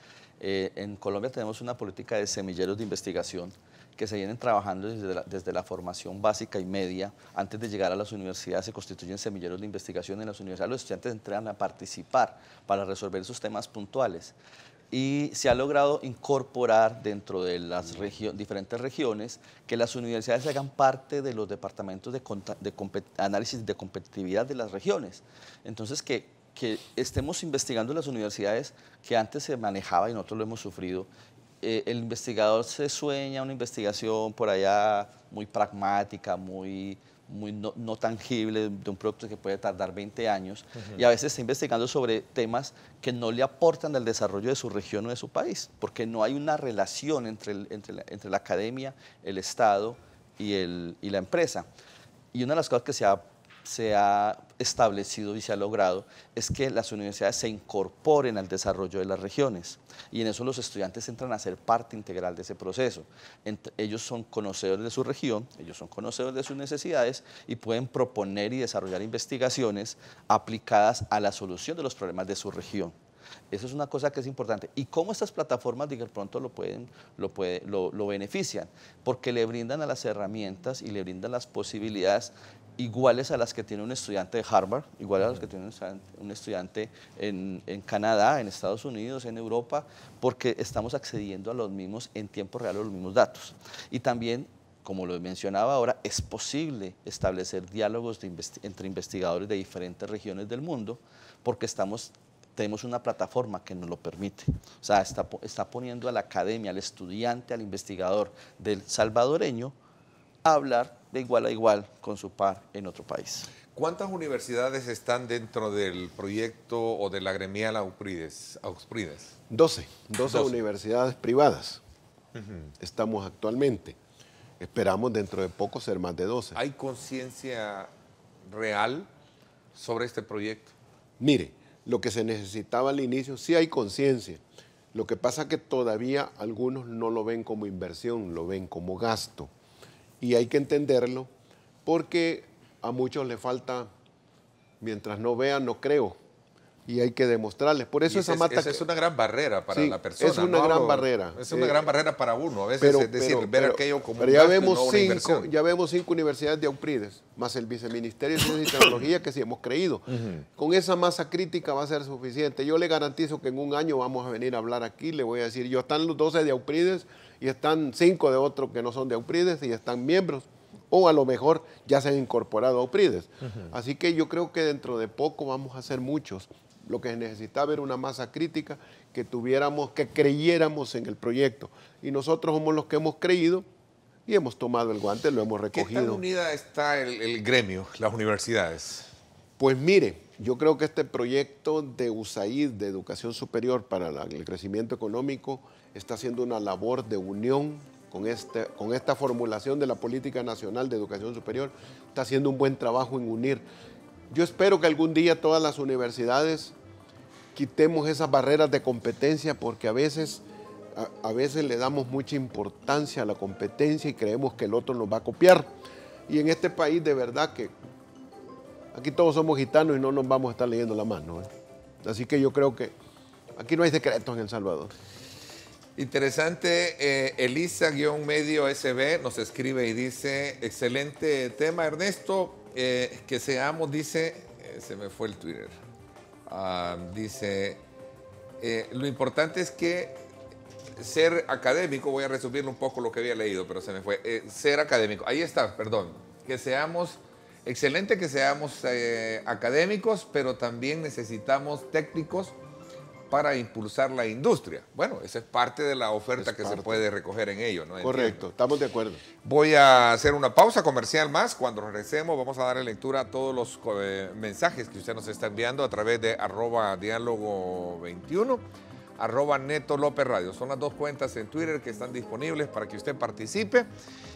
Eh, en Colombia tenemos una política de semilleros de investigación que se vienen trabajando desde la, desde la, formación básica y media. Antes de llegar a las universidades se constituyen semilleros de investigación. En las universidades los estudiantes entran a participar para resolver esos temas puntuales y se ha logrado incorporar dentro de las regiones diferentes regiones que las universidades hagan parte de los departamentos de, análisis de competitividad de las regiones. Entonces, que, que estemos investigando las universidades que antes se manejaba y nosotros lo hemos sufrido. Eh, el investigador se sueña una investigación por allá muy pragmática, muy muy no, tangible, de un producto que puede tardar 20 años, y a veces está investigando sobre temas que no le aportan al desarrollo de su región o de su país, porque no hay una relación entre, entre, la, academia, el Estado y, el, y la empresa. Y una de las cosas que se ha se ha establecido y se ha logrado es que las universidades se incorporen al desarrollo de las regiones y en eso los estudiantes entran a ser parte integral de ese proceso. ellos son conocedores de su región, ellos son conocedores de sus necesidades y pueden proponer y desarrollar investigaciones aplicadas a la solución de los problemas de su región. Eso es una cosa que es importante. ¿Y cómo estas plataformas, de pronto, lo, pueden, lo, puede, lo, benefician? Porque le brindan a las herramientas y le brindan las posibilidades iguales a las que tiene un estudiante de Harvard, iguales a las que tiene un estudiante, en, Canadá, en Estados Unidos, en Europa, porque estamos accediendo a los mismos en tiempo real los mismos datos. Y también, como lo mencionaba ahora, es posible establecer diálogos entre investigadores de diferentes regiones del mundo, porque estamos tenemos una plataforma que nos lo permite. O sea, está, está poniendo a la academia, al estudiante, al investigador del salvadoreño a hablar de igual a igual con su par en otro país. ¿Cuántas universidades están dentro del proyecto o de la gremial Ausprides? 12, 12, universidades privadas estamos actualmente. Esperamos dentro de poco ser más de 12. ¿Hay conciencia real sobre este proyecto? Mire, lo que se necesitaba al inicio, sí hay conciencia. Lo que pasa es que todavía algunos no lo ven como inversión, lo ven como gasto y hay que entenderlo porque a muchos le falta, mientras no vean, no creo. Y hay que demostrarles. Por eso esa, mata. es una gran barrera para la persona. Es una gran barrera. Es una eh, gran barrera para uno. A veces es decir, ver aquello como. un ya, vemos cinco, ya vemos cinco universidades de Auprides, más el viceministerio de Ciencia y Tecnología, que sí hemos creído. Con esa masa crítica va a ser suficiente. Yo le garantizo que en un año vamos a venir a hablar aquí. Le voy a decir, yo están los 12 de Auprides y están cinco de otros que no son de Auprides y están miembros o a lo mejor ya se han incorporado a UPRIDES Así que yo creo que dentro de poco vamos a ser muchos. Lo que necesitaba era una masa crítica que tuviéramos, que creyéramos en el proyecto. Y nosotros somos los que hemos creído y hemos tomado el guante, lo hemos recogido. ¿Qué tan unida está el gremio, las universidades? Pues mire, yo creo que este proyecto de USAID, de Educación Superior para el Crecimiento Económico, está haciendo una labor de unión con, este, con esta formulación de la Política Nacional de Educación Superior. Está haciendo un buen trabajo en unir. Yo espero que algún día todas las universidades quitemos esas barreras de competencia porque a veces, a veces le damos mucha importancia a la competencia y creemos que el otro nos va a copiar. Y en este país de verdad que Aquí todos somos gitanos y no nos vamos a estar leyendo la mano. ¿eh? Así que yo creo que aquí no hay secretos en El Salvador. Interesante, eh, Elisa-medio SB nos escribe y dice, excelente tema Ernesto, eh, que seamos, dice, se me fue el Twitter, ah, dice, lo importante es que ser académico, voy a resumir un poco lo que había leído, pero se me fue, ser académico, ahí está, perdón, que seamos excelente que seamos eh, académicos, pero también necesitamos técnicos para impulsar la industria. Bueno, esa es parte de la oferta que se puede recoger en ello. ¿no? Correcto, estamos de acuerdo. Voy a hacer una pausa comercial más. Cuando regresemos vamos a darle lectura a todos los eh, mensajes que usted nos está enviando a través de arroba diálogo 21 arroba Neto López Radio. Son las dos cuentas en Twitter que están disponibles para que usted participe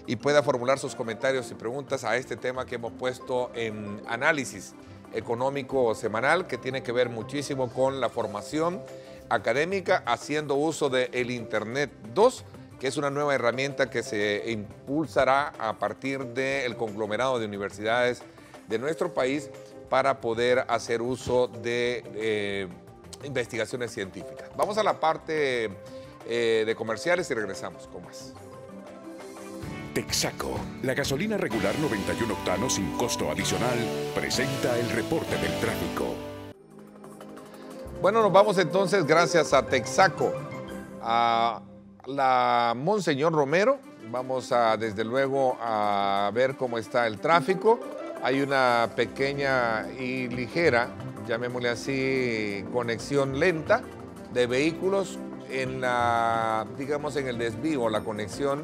y pueda formular sus comentarios y preguntas a este tema que hemos puesto en análisis económico semanal que tiene que ver muchísimo con la formación académica haciendo uso del el Internet 2 que es una nueva herramienta que se impulsará a partir del conglomerado de universidades de nuestro país para poder hacer uso de eh, investigaciones científicas. Vamos a la parte eh, de comerciales y regresamos con más. Texaco, la gasolina regular 91 octano sin costo adicional, presenta el reporte del tráfico. Bueno, nos vamos entonces gracias a Texaco, a la Monseñor Romero. Vamos a, desde luego, a ver cómo está el tráfico. Hay una pequeña y ligera llamémosle así, conexión lenta de vehículos en la, digamos, en el desvío, la conexión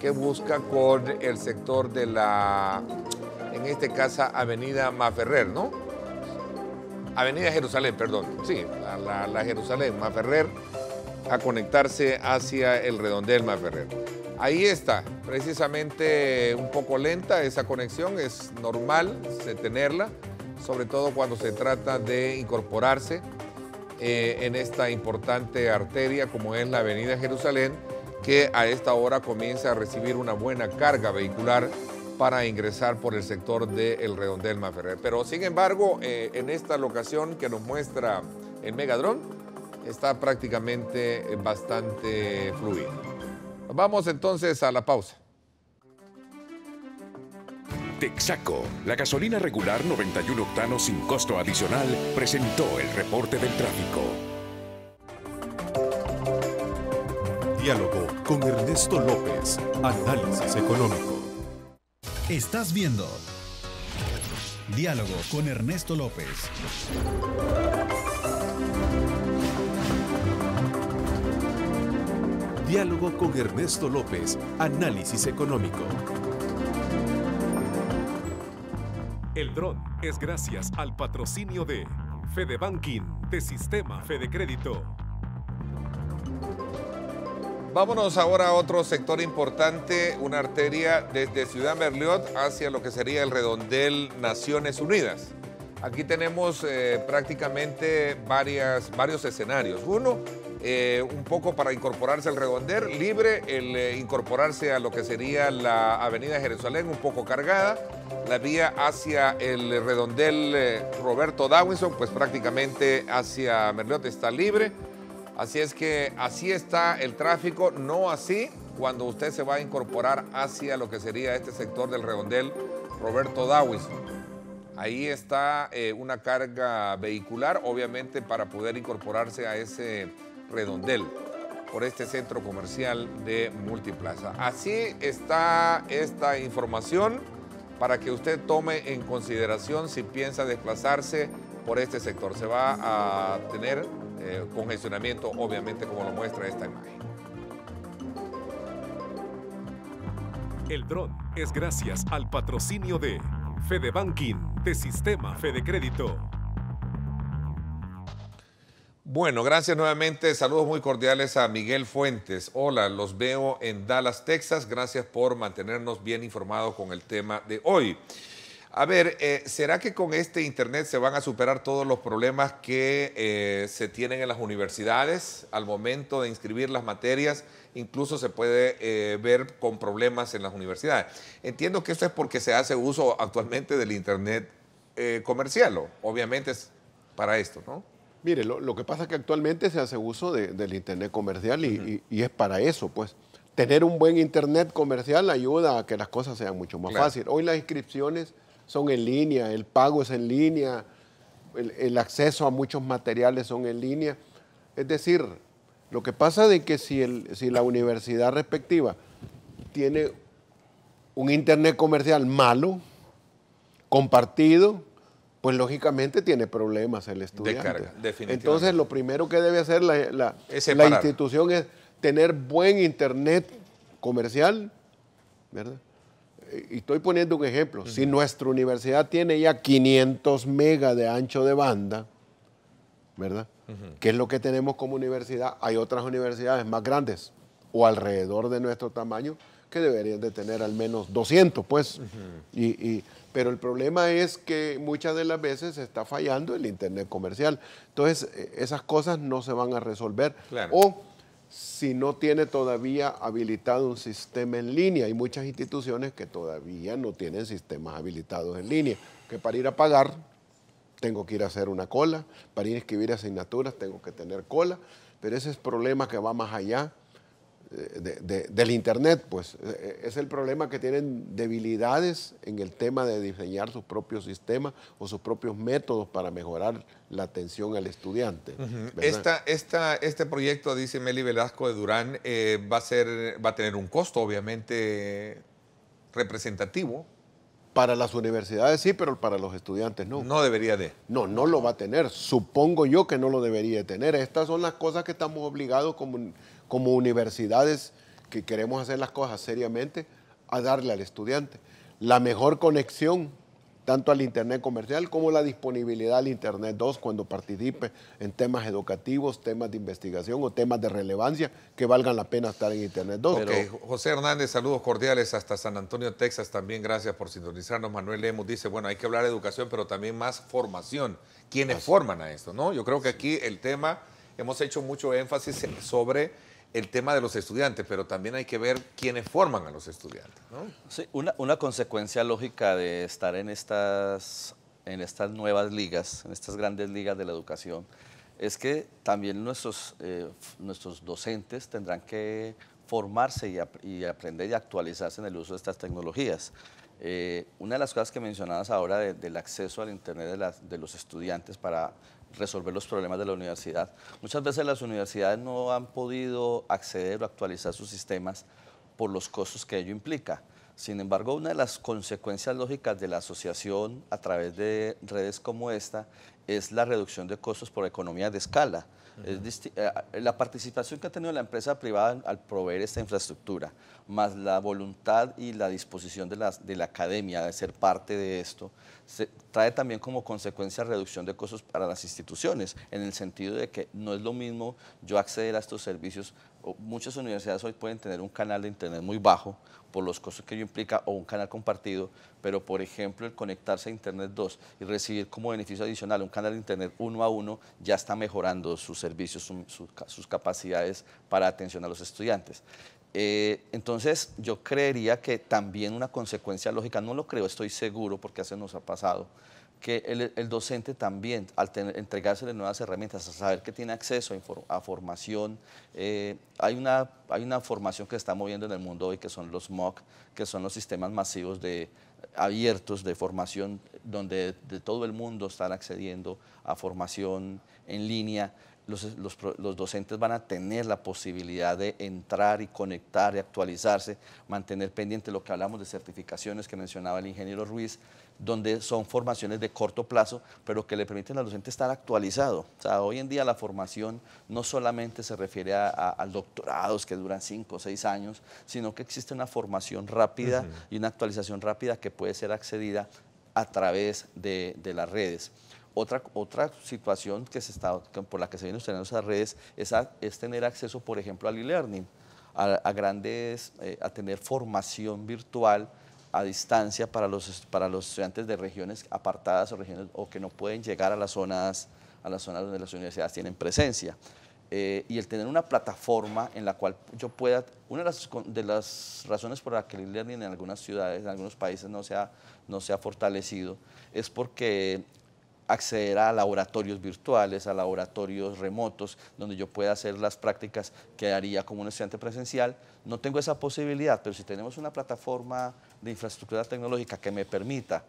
que busca con el sector de la, en este caso, Avenida Maferrer, ¿no? Avenida Jerusalén, perdón, sí, la, la Jerusalén, Maferrer, a conectarse hacia el redondel Maferrer. Ahí está, precisamente un poco lenta esa conexión, es normal tenerla sobre todo cuando se trata de incorporarse eh, en esta importante arteria como es la Avenida Jerusalén, que a esta hora comienza a recibir una buena carga vehicular para ingresar por el sector del de Redondel Maferrer. Pero sin embargo, eh, en esta locación que nos muestra el Megadrón, está prácticamente bastante fluido. Vamos entonces a la pausa. Texaco, la gasolina regular 91 octanos sin costo adicional, presentó el reporte del tráfico. Diálogo con Ernesto López, análisis económico. Estás viendo Diálogo con Ernesto López. Diálogo con Ernesto López, análisis económico. El dron es gracias al patrocinio de Fede Banking de Sistema Fede Crédito. Vámonos ahora a otro sector importante, una arteria desde Ciudad Merliot hacia lo que sería el redondel Naciones Unidas. Aquí tenemos eh, prácticamente varias, varios escenarios. Uno, eh, un poco para incorporarse al redondel libre el eh, incorporarse a lo que sería la avenida Jerusalén, un poco cargada, la vía hacia el redondel eh, Roberto Dawinson, pues prácticamente hacia Merleote está libre, así es que así está el tráfico, no así cuando usted se va a incorporar hacia lo que sería este sector del redondel Roberto Dawinson. Ahí está una carga vehicular, obviamente para poder incorporarse a ese Redondel, por este centro comercial de Multiplaza. Así está esta información para que usted tome en consideración si piensa desplazarse por este sector. Se va a tener eh, congestionamiento, obviamente, como lo muestra esta imagen. El dron es gracias al patrocinio de Banking, de Sistema Fede Crédito. Bueno, gracias nuevamente. Saludos muy cordiales a Miguel Fuentes. Hola, los veo en Dallas, Texas. Gracias por mantenernos bien informados con el tema de hoy. A ver, eh, ¿será que con este Internet se van a superar todos los problemas que eh, se tienen en las universidades al momento de inscribir las materias? Incluso se puede eh, ver con problemas en las universidades. Entiendo que esto es porque se hace uso actualmente del Internet comercial, obviamente es para esto, ¿no? Mire, lo, que pasa es que actualmente se hace uso del Internet comercial y, es para eso, pues. Tener un buen Internet comercial ayuda a que las cosas sean mucho más fáciles. Hoy las inscripciones son en línea, el pago es en línea, el, acceso a muchos materiales son en línea. Es decir, lo que pasa es que si la universidad respectiva tiene un Internet comercial malo, compartido, pues lógicamente tiene problemas el estudiante. De carga, Entonces lo primero que debe hacer la, institución es tener buen internet comercial, ¿verdad? Eh, y estoy poniendo un ejemplo. Si nuestra universidad tiene ya 500 megas de ancho de banda, ¿verdad? ¿Qué es lo que tenemos como universidad. Hay otras universidades más grandes o alrededor de nuestro tamaño que deberían de tener al menos 200, pues. y, pero el problema es que muchas de las veces está fallando el Internet comercial. Entonces, eh, esas cosas no se van a resolver. O si no tiene todavía habilitado un sistema en línea. Hay muchas instituciones que todavía no tienen sistemas habilitados en línea, que para ir a pagar tengo que ir a hacer una cola, para ir a escribir asignaturas tengo que tener cola, pero ese es problema que va más allá eh, del Internet, pues eh, eh, es el problema que tienen debilidades en el tema de diseñar sus propios sistemas o sus propios métodos para mejorar la atención al estudiante. esta, esta, este proyecto, dice Meli Velasco de Durán, va, a ser, va a tener un costo obviamente representativo. Para las universidades sí, pero para los estudiantes no. No debería de. No, no lo va a tener. Supongo yo que no lo debería de tener. Estas son las cosas que estamos obligados como como universidades que queremos hacer las cosas seriamente, a darle al estudiante la mejor conexión tanto al Internet comercial como la disponibilidad al Internet 2 cuando participe en temas educativos, temas de investigación o temas de relevancia que valgan la pena estar en Internet 2. José Hernández, saludos cordiales hasta San Antonio, Texas. También gracias por sintonizarnos. Manuel Lemos dice, bueno, hay que hablar de educación, pero también más formación. ¿Quiénes forman a esto? ¿no? Yo creo que aquí el tema, hemos hecho mucho énfasis sobre el tema de los estudiantes, pero también hay que ver quiénes forman a los estudiantes. Sí, una, consecuencia lógica de estar en estas, en estas nuevas ligas, en estas grandes ligas de la educación, es que también nuestros, eh, nuestros docentes tendrán que formarse y, aprender y actualizarse en el uso de estas tecnologías. Eh, una de las cosas que mencionabas ahora del acceso al Internet de los estudiantes para resolver los problemas de la universidad. Muchas veces las universidades no han podido acceder o actualizar sus sistemas por los costos que ello implica. Sin embargo, una de las consecuencias lógicas de la asociación a través de redes como esta es la reducción de costos por economía de escala. Eh, la participación que ha tenido la empresa privada al proveer esta infraestructura, más la voluntad y la disposición de la, de la academia de ser parte de esto, trae también como consecuencia reducción de costos para las instituciones, en el sentido de que no es lo mismo yo acceder a estos servicios muchas universidades hoy pueden tener un canal de internet muy bajo por los costos que ello implica o un canal compartido, pero por ejemplo el conectarse a internet 2 y recibir como beneficio adicional un canal de internet 1 a 1 ya está mejorando sus servicios, sus capacidades para atención a los estudiantes. Eh, entonces yo creería que también una consecuencia lógica, no lo creo, estoy seguro porque hace nos ha pasado, que el, docente también, al tener, entregársele nuevas herramientas, a saber que tiene acceso a, formación, eh, hay, una, hay una formación que está moviendo en el mundo hoy, que son los MOOC, que son los sistemas masivos de, abiertos de formación, donde de todo el mundo están accediendo a formación en línea los, docentes van a tener la posibilidad de entrar y conectar y actualizarse, mantener pendiente lo que hablamos de certificaciones que mencionaba el ingeniero Ruiz, donde son formaciones de corto plazo, pero que le permiten al docente estar actualizado. O sea, hoy en día la formación no solamente se refiere a, doctorados que duran cinco o seis años, sino que existe una formación rápida y una actualización rápida que puede ser accedida a través de las redes. Otra, otra situación que se está, por la que se vienen usando esas redes es, tener acceso, por ejemplo, al e-learning, a, grandes, eh, a tener formación virtual a distancia para los, para los estudiantes de regiones apartadas o, regiones, o que no pueden llegar a las zonas, a las zonas donde las universidades tienen presencia. Eh, y el tener una plataforma en la cual yo pueda, una de las, de las razones por la que el e-learning en algunas ciudades, en algunos países no se no se ha fortalecido, es porque acceder a laboratorios virtuales, a laboratorios remotos, donde yo pueda hacer las prácticas que haría como un estudiante presencial. No tengo esa posibilidad, pero si tenemos una plataforma de infraestructura tecnológica que me permita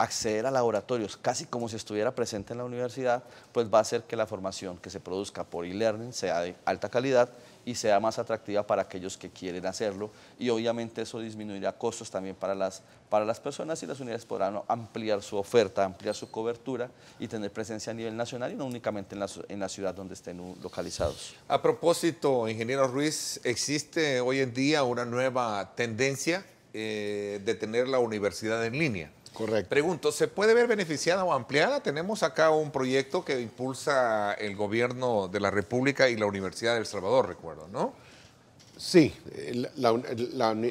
acceder a laboratorios casi como si estuviera presente en la universidad, pues va a hacer que la formación que se produzca por e-learning sea de alta calidad y sea más atractiva para aquellos que quieren hacerlo y obviamente eso disminuirá costos también para las, para las personas y las unidades podrán ampliar su oferta, ampliar su cobertura y tener presencia a nivel nacional y no únicamente en la, en la ciudad donde estén localizados. A propósito, ingeniero Ruiz, ¿existe hoy en día una nueva tendencia eh, de tener la universidad en línea? Correcto. Pregunto, ¿se puede ver beneficiada o ampliada? Tenemos acá un proyecto que impulsa el gobierno de la República y la Universidad de El Salvador, recuerdo, ¿no? Sí,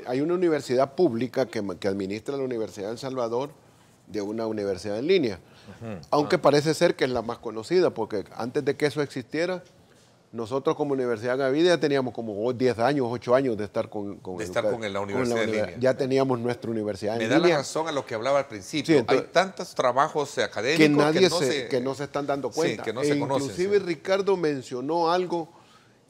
hay una universidad pública que, administra la Universidad de El Salvador de una universidad en línea, aunque ah. parece ser que es la más conocida, porque antes de que eso existiera, nosotros como Universidad Gavide ya teníamos como 10 años, 8 años de estar con, la universidad. Ya teníamos nuestra universidad en línea. Me da la razón a lo que hablaba al principio. Hay tantos trabajos eh, académicos que, nadie no se, están dando cuenta. E inclusive Ricardo mencionó algo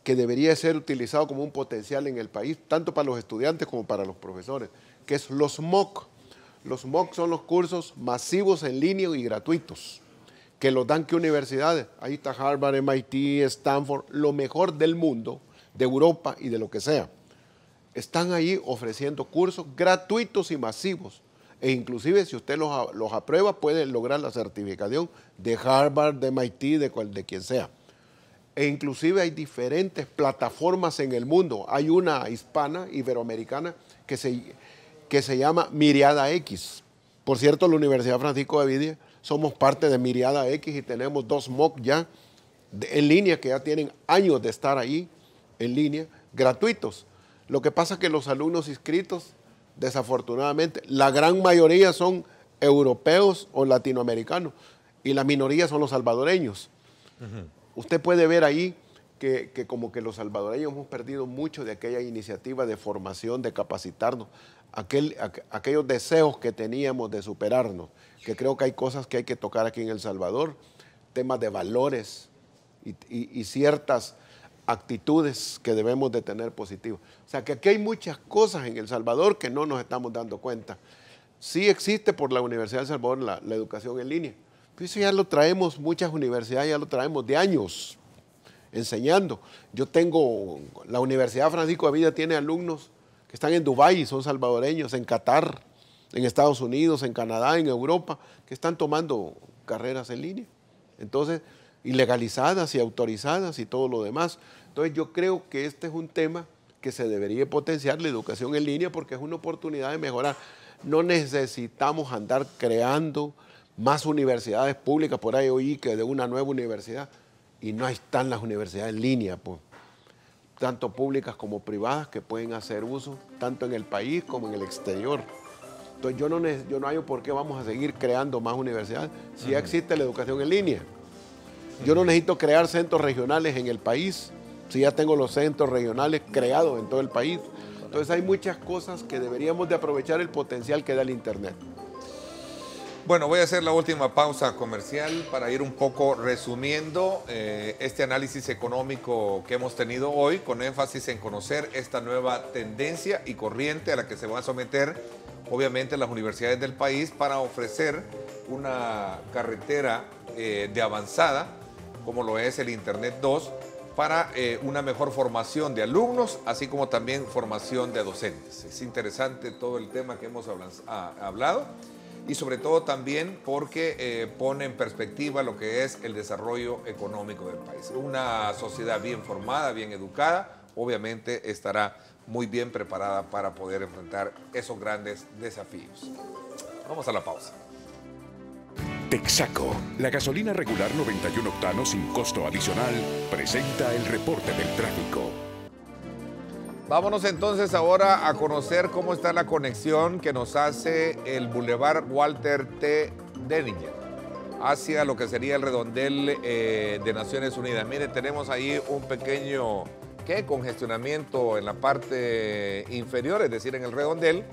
que debería ser utilizado como un potencial en el país, tanto para los estudiantes como para los profesores, que es los MOOC. Los MOOC son los cursos masivos en línea y gratuitos que los dan que universidades. Ahí está Harvard, MIT, Stanford, lo mejor del mundo, de Europa y de lo que sea. Están ahí ofreciendo cursos gratuitos y masivos. E inclusive si usted los, aprueba puede lograr la certificación de Harvard, de MIT, de, cual, de quien sea. E inclusive hay diferentes plataformas en el mundo. Hay una hispana, iberoamericana, que se, que se llama Miriada X. Por cierto, la Universidad Francisco de somos parte de Miriada X y tenemos dos MOOC ya en línea que ya tienen años de estar ahí en línea, gratuitos. Lo que pasa es que los alumnos inscritos, desafortunadamente, la gran mayoría son europeos o latinoamericanos y la minoría son los salvadoreños. Usted puede ver ahí que, como que los salvadoreños hemos perdido mucho de aquella iniciativa de formación, de capacitarnos, aquel, aquellos deseos que teníamos de superarnos, que creo que hay cosas que hay que tocar aquí en El Salvador, temas de valores y, ciertas actitudes que debemos de tener positivas. O sea que aquí hay muchas cosas en El Salvador que no nos estamos dando cuenta. Sí existe por la Universidad de El Salvador la, la educación en línea. Eso ya lo traemos, muchas universidades ya lo traemos de años, enseñando. Yo tengo, la Universidad Francisco de Vida tiene alumnos que están en Dubái, son salvadoreños, en Qatar, en Estados Unidos, en Canadá, en Europa, que están tomando carreras en línea. Entonces, ilegalizadas y autorizadas y todo lo demás. Entonces, yo creo que este es un tema que se debería potenciar la educación en línea porque es una oportunidad de mejorar. No necesitamos andar creando más universidades públicas, por ahí oí que de una nueva universidad y no están las universidades en línea, pues, tanto públicas como privadas, que pueden hacer uso tanto en el país como en el exterior. Entonces yo no, yo no por qué vamos a seguir creando más universidades si ya existe la educación en línea. Yo no necesito crear centros regionales en el país si ya tengo los centros regionales creados en todo el país. Entonces hay muchas cosas que deberíamos de aprovechar el potencial que da el Internet. Bueno, voy a hacer la última pausa comercial para ir un poco resumiendo eh, este análisis económico que hemos tenido hoy, con énfasis en conocer esta nueva tendencia y corriente a la que se van a someter, obviamente, las universidades del país para ofrecer una carretera eh, de avanzada, como lo es el Internet 2, para eh, una mejor formación de alumnos, así como también formación de docentes. Es interesante todo el tema que hemos hablado y sobre todo también porque eh, pone en perspectiva lo que es el desarrollo económico del país. Una sociedad bien formada, bien educada, obviamente estará muy bien preparada para poder enfrentar esos grandes desafíos. Vamos a la pausa. Texaco, la gasolina regular 91 octanos sin costo adicional, presenta el reporte del tráfico. Vámonos entonces ahora a conocer cómo está la conexión que nos hace el Boulevard Walter T. Denninger hacia lo que sería el redondel eh, de Naciones Unidas. Mire, tenemos ahí un pequeño congestionamiento en la parte inferior, es decir, en el redondel.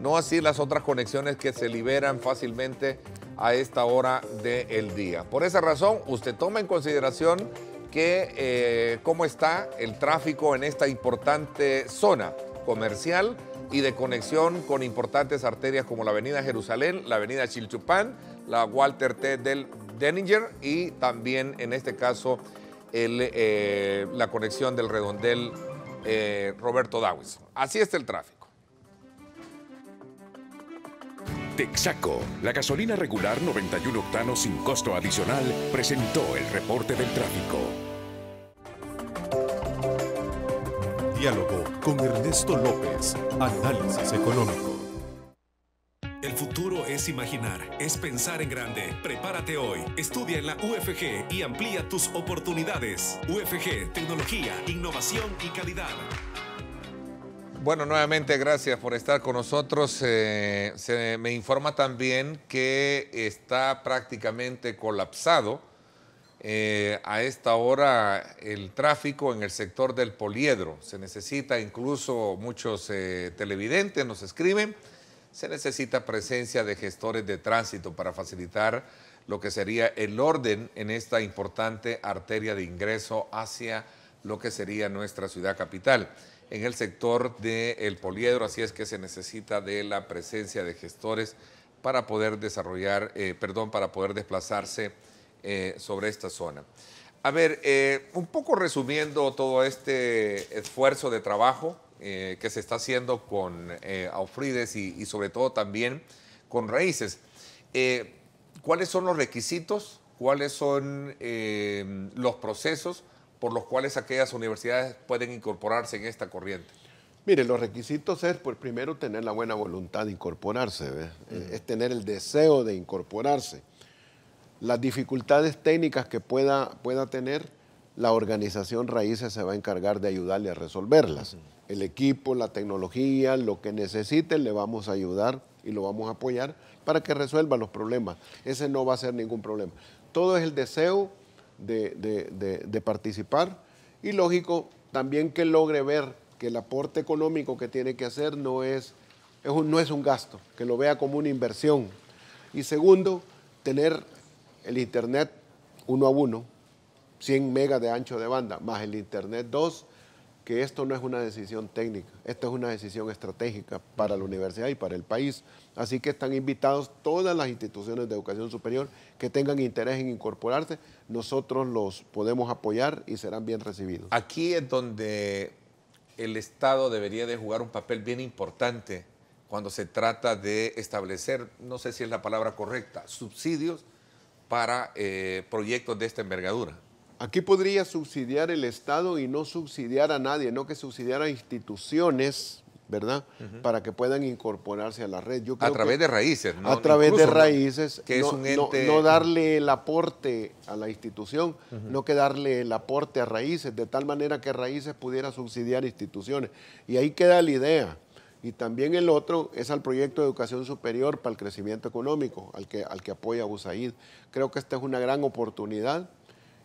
No así las otras conexiones que se liberan fácilmente a esta hora del día. Por esa razón, usted toma en consideración eh, cómo está el tráfico en esta importante zona comercial y de conexión con importantes arterias como la Avenida Jerusalén, la Avenida Chilchupán, la Walter T. del Denninger y también en este caso eh, la conexión del redondel eh, Roberto Dawes. Así está el tráfico. Texaco, la gasolina regular 91 octanos sin costo adicional, presentó el reporte del tráfico. Diálogo con Ernesto López. Análisis económico. El futuro es imaginar, es pensar en grande. Prepárate hoy, estudia en la UFG y amplía tus oportunidades. UFG, tecnología, innovación y calidad. Bueno, nuevamente gracias por estar con nosotros. Eh, se me informa también que está prácticamente colapsado eh, a esta hora el tráfico en el sector del poliedro. Se necesita, incluso muchos eh, televidentes nos escriben, se necesita presencia de gestores de tránsito para facilitar lo que sería el orden en esta importante arteria de ingreso hacia lo que sería nuestra ciudad capital. En el sector del poliedro, así es que se necesita de la presencia de gestores para poder desarrollar, eh, perdón, para poder desplazarse eh, sobre esta zona. A ver, eh, un poco resumiendo todo este esfuerzo de trabajo eh, que se está haciendo con Aufrides y, sobre todo también con Raíces, ¿cuáles son los requisitos? ¿Cuáles son los procesos por los cuales aquellas universidades pueden incorporarse en esta corriente? Mire, los requisitos es, pues, primero, tener la buena voluntad de incorporarse, es tener el deseo de incorporarse las dificultades técnicas que pueda, pueda tener, la organización Raíces se va a encargar de ayudarle a resolverlas. El equipo, la tecnología, lo que necesite, le vamos a ayudar y lo vamos a apoyar para que resuelva los problemas. Ese no va a ser ningún problema. Todo es el deseo de, participar y lógico también que logre ver que el aporte económico que tiene que hacer no es, un, no es un gasto, que lo vea como una inversión. Y segundo, tener el Internet uno a uno, 100 megas de ancho de banda, más el Internet 2, que esto no es una decisión técnica, esto es una decisión estratégica para la universidad y para el país. Así que están invitados todas las instituciones de educación superior que tengan interés en incorporarse, nosotros los podemos apoyar y serán bien recibidos. Aquí es donde el Estado debería de jugar un papel bien importante cuando se trata de establecer, no sé si es la palabra correcta, subsidios para eh, proyectos de esta envergadura. Aquí podría subsidiar el Estado y no subsidiar a nadie, no que subsidiar a instituciones, ¿verdad? Para que puedan incorporarse a la red. a través de raíces, ¿no? A través de raíces. Que no, darle el aporte a la institución, no que darle el aporte a raíces, de tal manera que raíces pudiera subsidiar instituciones. Y ahí queda la idea. Y también el otro es al proyecto de educación superior para el crecimiento económico, al que, apoya USAID. Creo que esta es una gran oportunidad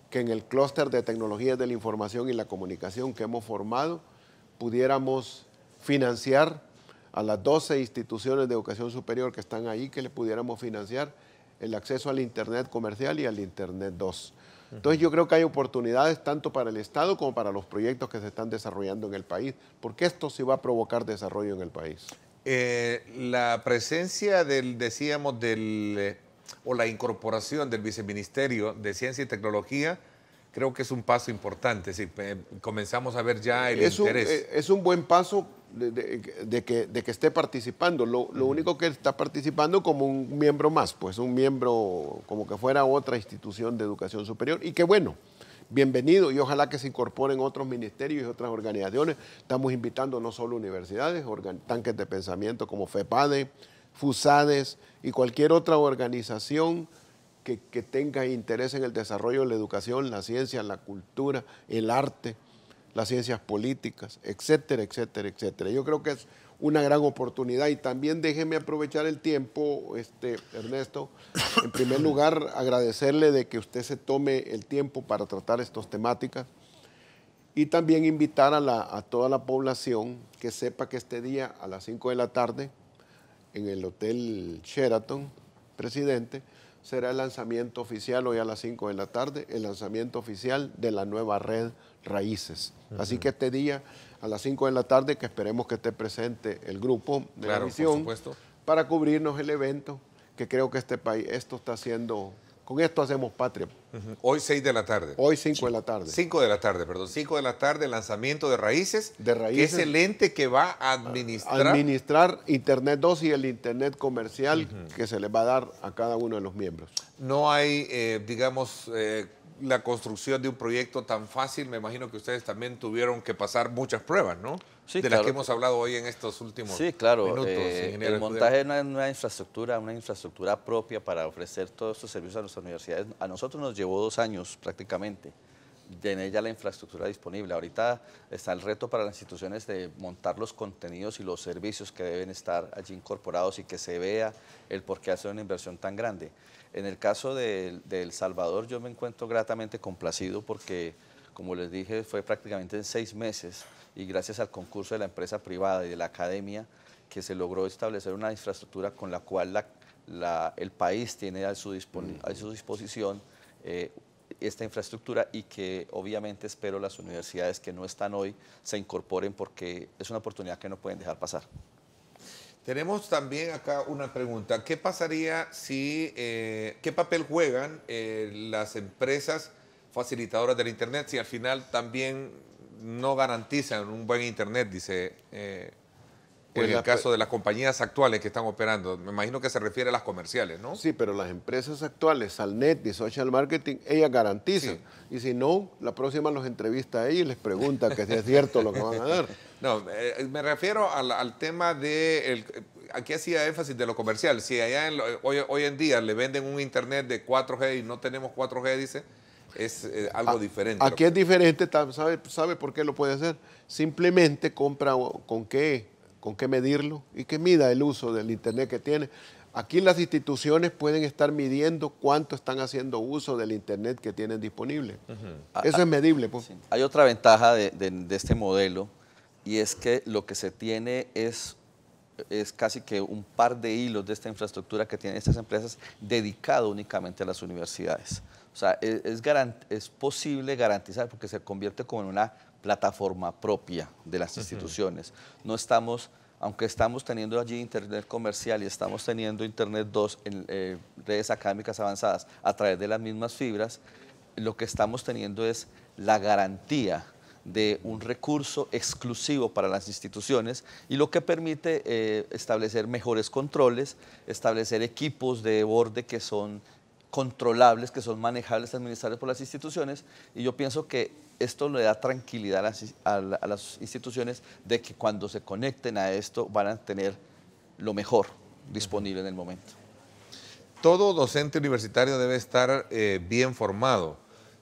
que en el clúster de tecnologías de la información y la comunicación que hemos formado pudiéramos financiar a las 12 instituciones de educación superior que están ahí, que le pudiéramos financiar el acceso al Internet comercial y al Internet 2. Entonces yo creo que hay oportunidades tanto para el Estado como para los proyectos que se están desarrollando en el país, porque esto sí va a provocar desarrollo en el país. Eh, la presencia del, decíamos, del, eh, o la incorporación del Viceministerio de Ciencia y Tecnología, creo que es un paso importante, comenzamos a ver ya el interés. Eh, es un buen paso de, que, de, que, esté participando. Lo, único que está participando como un miembro más, pues un miembro como que fuera otra institución de educación superior. Y qué bueno, bienvenido y ojalá que se incorporen otros ministerios y otras organizaciones. Estamos invitando no solo universidades, tanques de pensamiento como FEPADE, FUSADES y cualquier otra organización. Que, que tenga interés en el desarrollo de la educación, la ciencia, la cultura, el arte, las ciencias políticas, etcétera, etcétera, etcétera. Yo creo que es una gran oportunidad y también déjeme aprovechar el tiempo, este, Ernesto, en primer lugar agradecerle de que usted se tome el tiempo para tratar estas temáticas y también invitar a, a toda la población que sepa que este día a las 5 de la tarde en el Hotel Sheraton, presidente, será el lanzamiento oficial hoy a las 5 de la tarde, el lanzamiento oficial de la nueva red Raíces. Así que este día a las 5 de la tarde, que esperemos que esté presente el grupo de la misión, para cubrirnos el evento, que creo que este país, esto está siendo con esto hacemos patria. Hoy 6 de la tarde. Hoy cinco de la tarde. 5 de la tarde, perdón. 5 de la tarde, lanzamiento de raíces. De raíces. Que es el ente que va a administrar. administrar Internet 2 y el Internet comercial que se le va a dar a cada uno de los miembros. No hay, eh, digamos, eh, la construcción de un proyecto tan fácil, me imagino que ustedes también tuvieron que pasar muchas pruebas, ¿no? Sí, de las que hemos hablado hoy en estos últimos sí, claro. Eh, el montaje de una, infraestructura, una infraestructura propia para ofrecer todos estos servicios a nuestras universidades, a nosotros nos llevó dos años prácticamente tener ya la infraestructura disponible. Ahorita está el reto para las instituciones de montar los contenidos y los servicios que deben estar allí incorporados y que se vea el por qué hacer una inversión tan grande. En el caso de, El Salvador, yo me encuentro gratamente complacido porque, como les dije, fue prácticamente en seis meses y gracias al concurso de la empresa privada y de la academia que se logró establecer una infraestructura con la cual el país tiene a su, disposición eh, esta infraestructura y que obviamente espero las universidades que no están hoy se incorporen porque es una oportunidad que no pueden dejar pasar. Tenemos también acá una pregunta. ¿Qué pasaría si, eh, qué papel juegan eh, las empresas facilitadoras del Internet si al final también no garantizan un buen Internet? Dice eh, pues en el caso de las compañías actuales que están operando, me imagino que se refiere a las comerciales, ¿no? Sí, pero las empresas actuales, Salnet y Social Marketing, ellas garantizan. Y si no, la próxima los entrevista a ellos y les pregunta que es cierto lo que van a dar. No, eh, me refiero al, tema de... aquí hacía énfasis de lo comercial. Si allá hoy, en día le venden un internet de 4G y no tenemos 4G, dice, es eh, algo diferente. Aquí es diferente, ¿sabe, ¿sabe por qué lo puede hacer? Simplemente compra con qué con qué medirlo y que mida el uso del Internet que tiene. Aquí las instituciones pueden estar midiendo cuánto están haciendo uso del Internet que tienen disponible. Eso es medible. Pues. Hay otra ventaja de, este modelo y es que lo que se tiene es, es casi que un par de hilos de esta infraestructura que tienen estas empresas dedicado únicamente a las universidades. O sea, e, es posible garantizar porque se convierte como en una plataforma propia de las instituciones. No estamos, aunque estamos teniendo allí Internet comercial y estamos teniendo Internet 2 en eh, redes académicas avanzadas a través de las mismas fibras, lo que estamos teniendo es la garantía de un recurso exclusivo para las instituciones y lo que permite eh, establecer mejores controles, establecer equipos de borde que son controlables, que son manejables, administrados por las instituciones y yo pienso que esto le da tranquilidad a las, instituciones de que cuando se conecten a esto van a tener lo mejor disponible en el momento. Todo docente universitario debe estar eh, bien formado.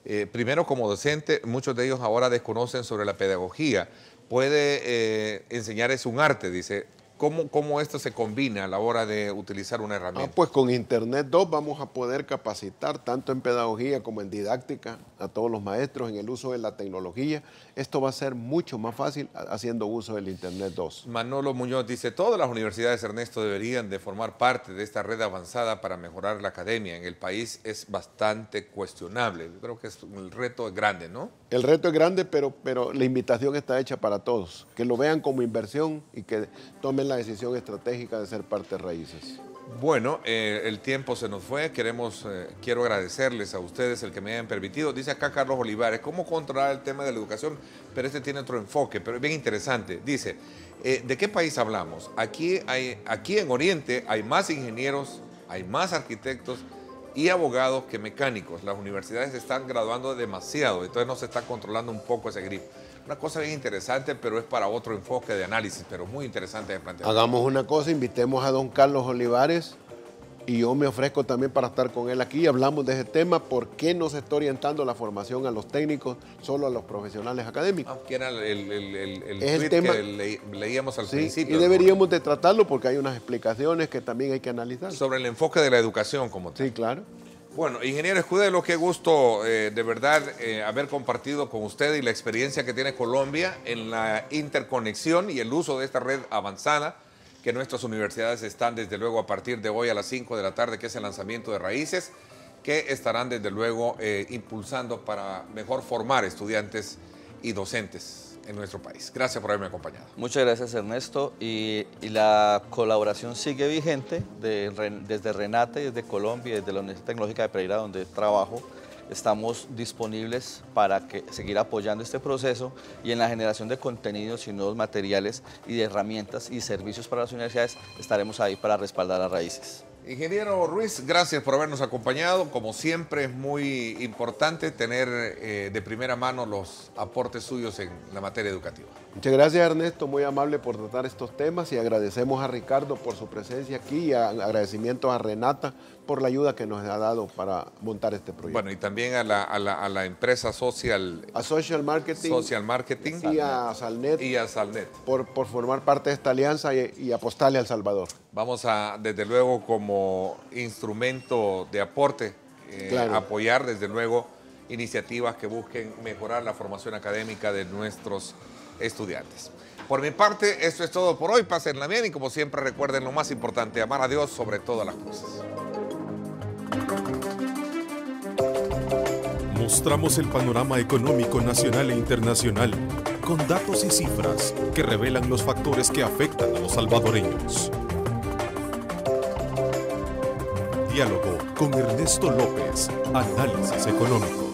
Eh, primero como docente, muchos de ellos ahora desconocen sobre la pedagogía. Puede eh, enseñar es un arte, dice ¿Cómo, esto se combina a la hora de utilizar una ah, herramienta? pues con Internet 2 vamos a poder capacitar tanto en pedagogía como en didáctica a todos los maestros en el uso de la tecnología. Esto va a ser mucho más fácil haciendo uso del Internet 2. Manolo Muñoz dice, todas las universidades, Ernesto, deberían de formar parte de esta red avanzada para mejorar la academia. En el país es bastante cuestionable. creo que es, el reto es grande, ¿no? el reto es grande, pero, pero la invitación está hecha para todos, que lo vean como inversión y que tomen la decisión estratégica de ser parte de raíces. Bueno, eh, el tiempo se nos fue. Queremos, eh, quiero agradecerles a ustedes el que me hayan permitido. Dice acá Carlos Olivares, ¿cómo controlar el tema de la educación? Pero este tiene otro enfoque, pero es bien interesante. Dice, eh, ¿de qué país hablamos? Aquí, hay, aquí en Oriente hay más ingenieros, hay más arquitectos y abogados que mecánicos. Las universidades están graduando demasiado, entonces no se está controlando un poco ese grip Una cosa bien interesante, pero es para otro enfoque de análisis, pero muy interesante de plantear. Hagamos una cosa, invitemos a don Carlos Olivares y yo me ofrezco también para estar con él aquí. Hablamos de ese tema, por qué no se está orientando la formación a los técnicos, solo a los profesionales académicos. Ah, era el, el, que leíamos al principio. Y deberíamos de tratarlo porque hay unas explicaciones que también hay que analizar. Sobre el enfoque de la educación como tal. Sí, claro. Bueno, ingeniero Escudero, qué gusto eh, de verdad eh, haber compartido con usted y la experiencia que tiene Colombia en la interconexión y el uso de esta red avanzada que nuestras universidades están desde luego a partir de hoy a las 5 de la tarde, que es el lanzamiento de raíces, que estarán desde luego eh, impulsando para mejor formar estudiantes y docentes en nuestro país. Gracias por haberme acompañado. Muchas gracias Ernesto y, la colaboración sigue vigente desde Renate, desde Colombia, desde la Universidad Tecnológica de Pereira donde trabajo estamos disponibles para seguir apoyando este proceso y en la generación de contenidos y nuevos materiales y de herramientas y servicios para las universidades estaremos ahí para respaldar las raíces. Ingeniero Ruiz, gracias por habernos acompañado. Como siempre es muy importante tener eh, de primera mano los aportes suyos en la materia educativa. Muchas gracias Ernesto, muy amable por tratar estos temas y agradecemos a Ricardo por su presencia aquí y agradecimiento a Renata por la ayuda que nos ha dado para montar este proyecto. Bueno, y también a la, empresa social... Social Marketing. Social Marketing. Y a Salnet. Y a Por, por formar parte de esta alianza y, apostarle al Salvador. Vamos a, desde luego, como instrumento de aporte, eh, apoyar, desde luego, iniciativas que busquen mejorar la formación académica de nuestros estudiantes. Por mi parte, esto es todo por hoy. Pásenla bien y como siempre recuerden lo más importante, amar a Dios sobre todas las cosas. Mostramos el panorama económico nacional e internacional con datos y cifras que revelan los factores que afectan a los salvadoreños. Diálogo con Ernesto López, Análisis Económico.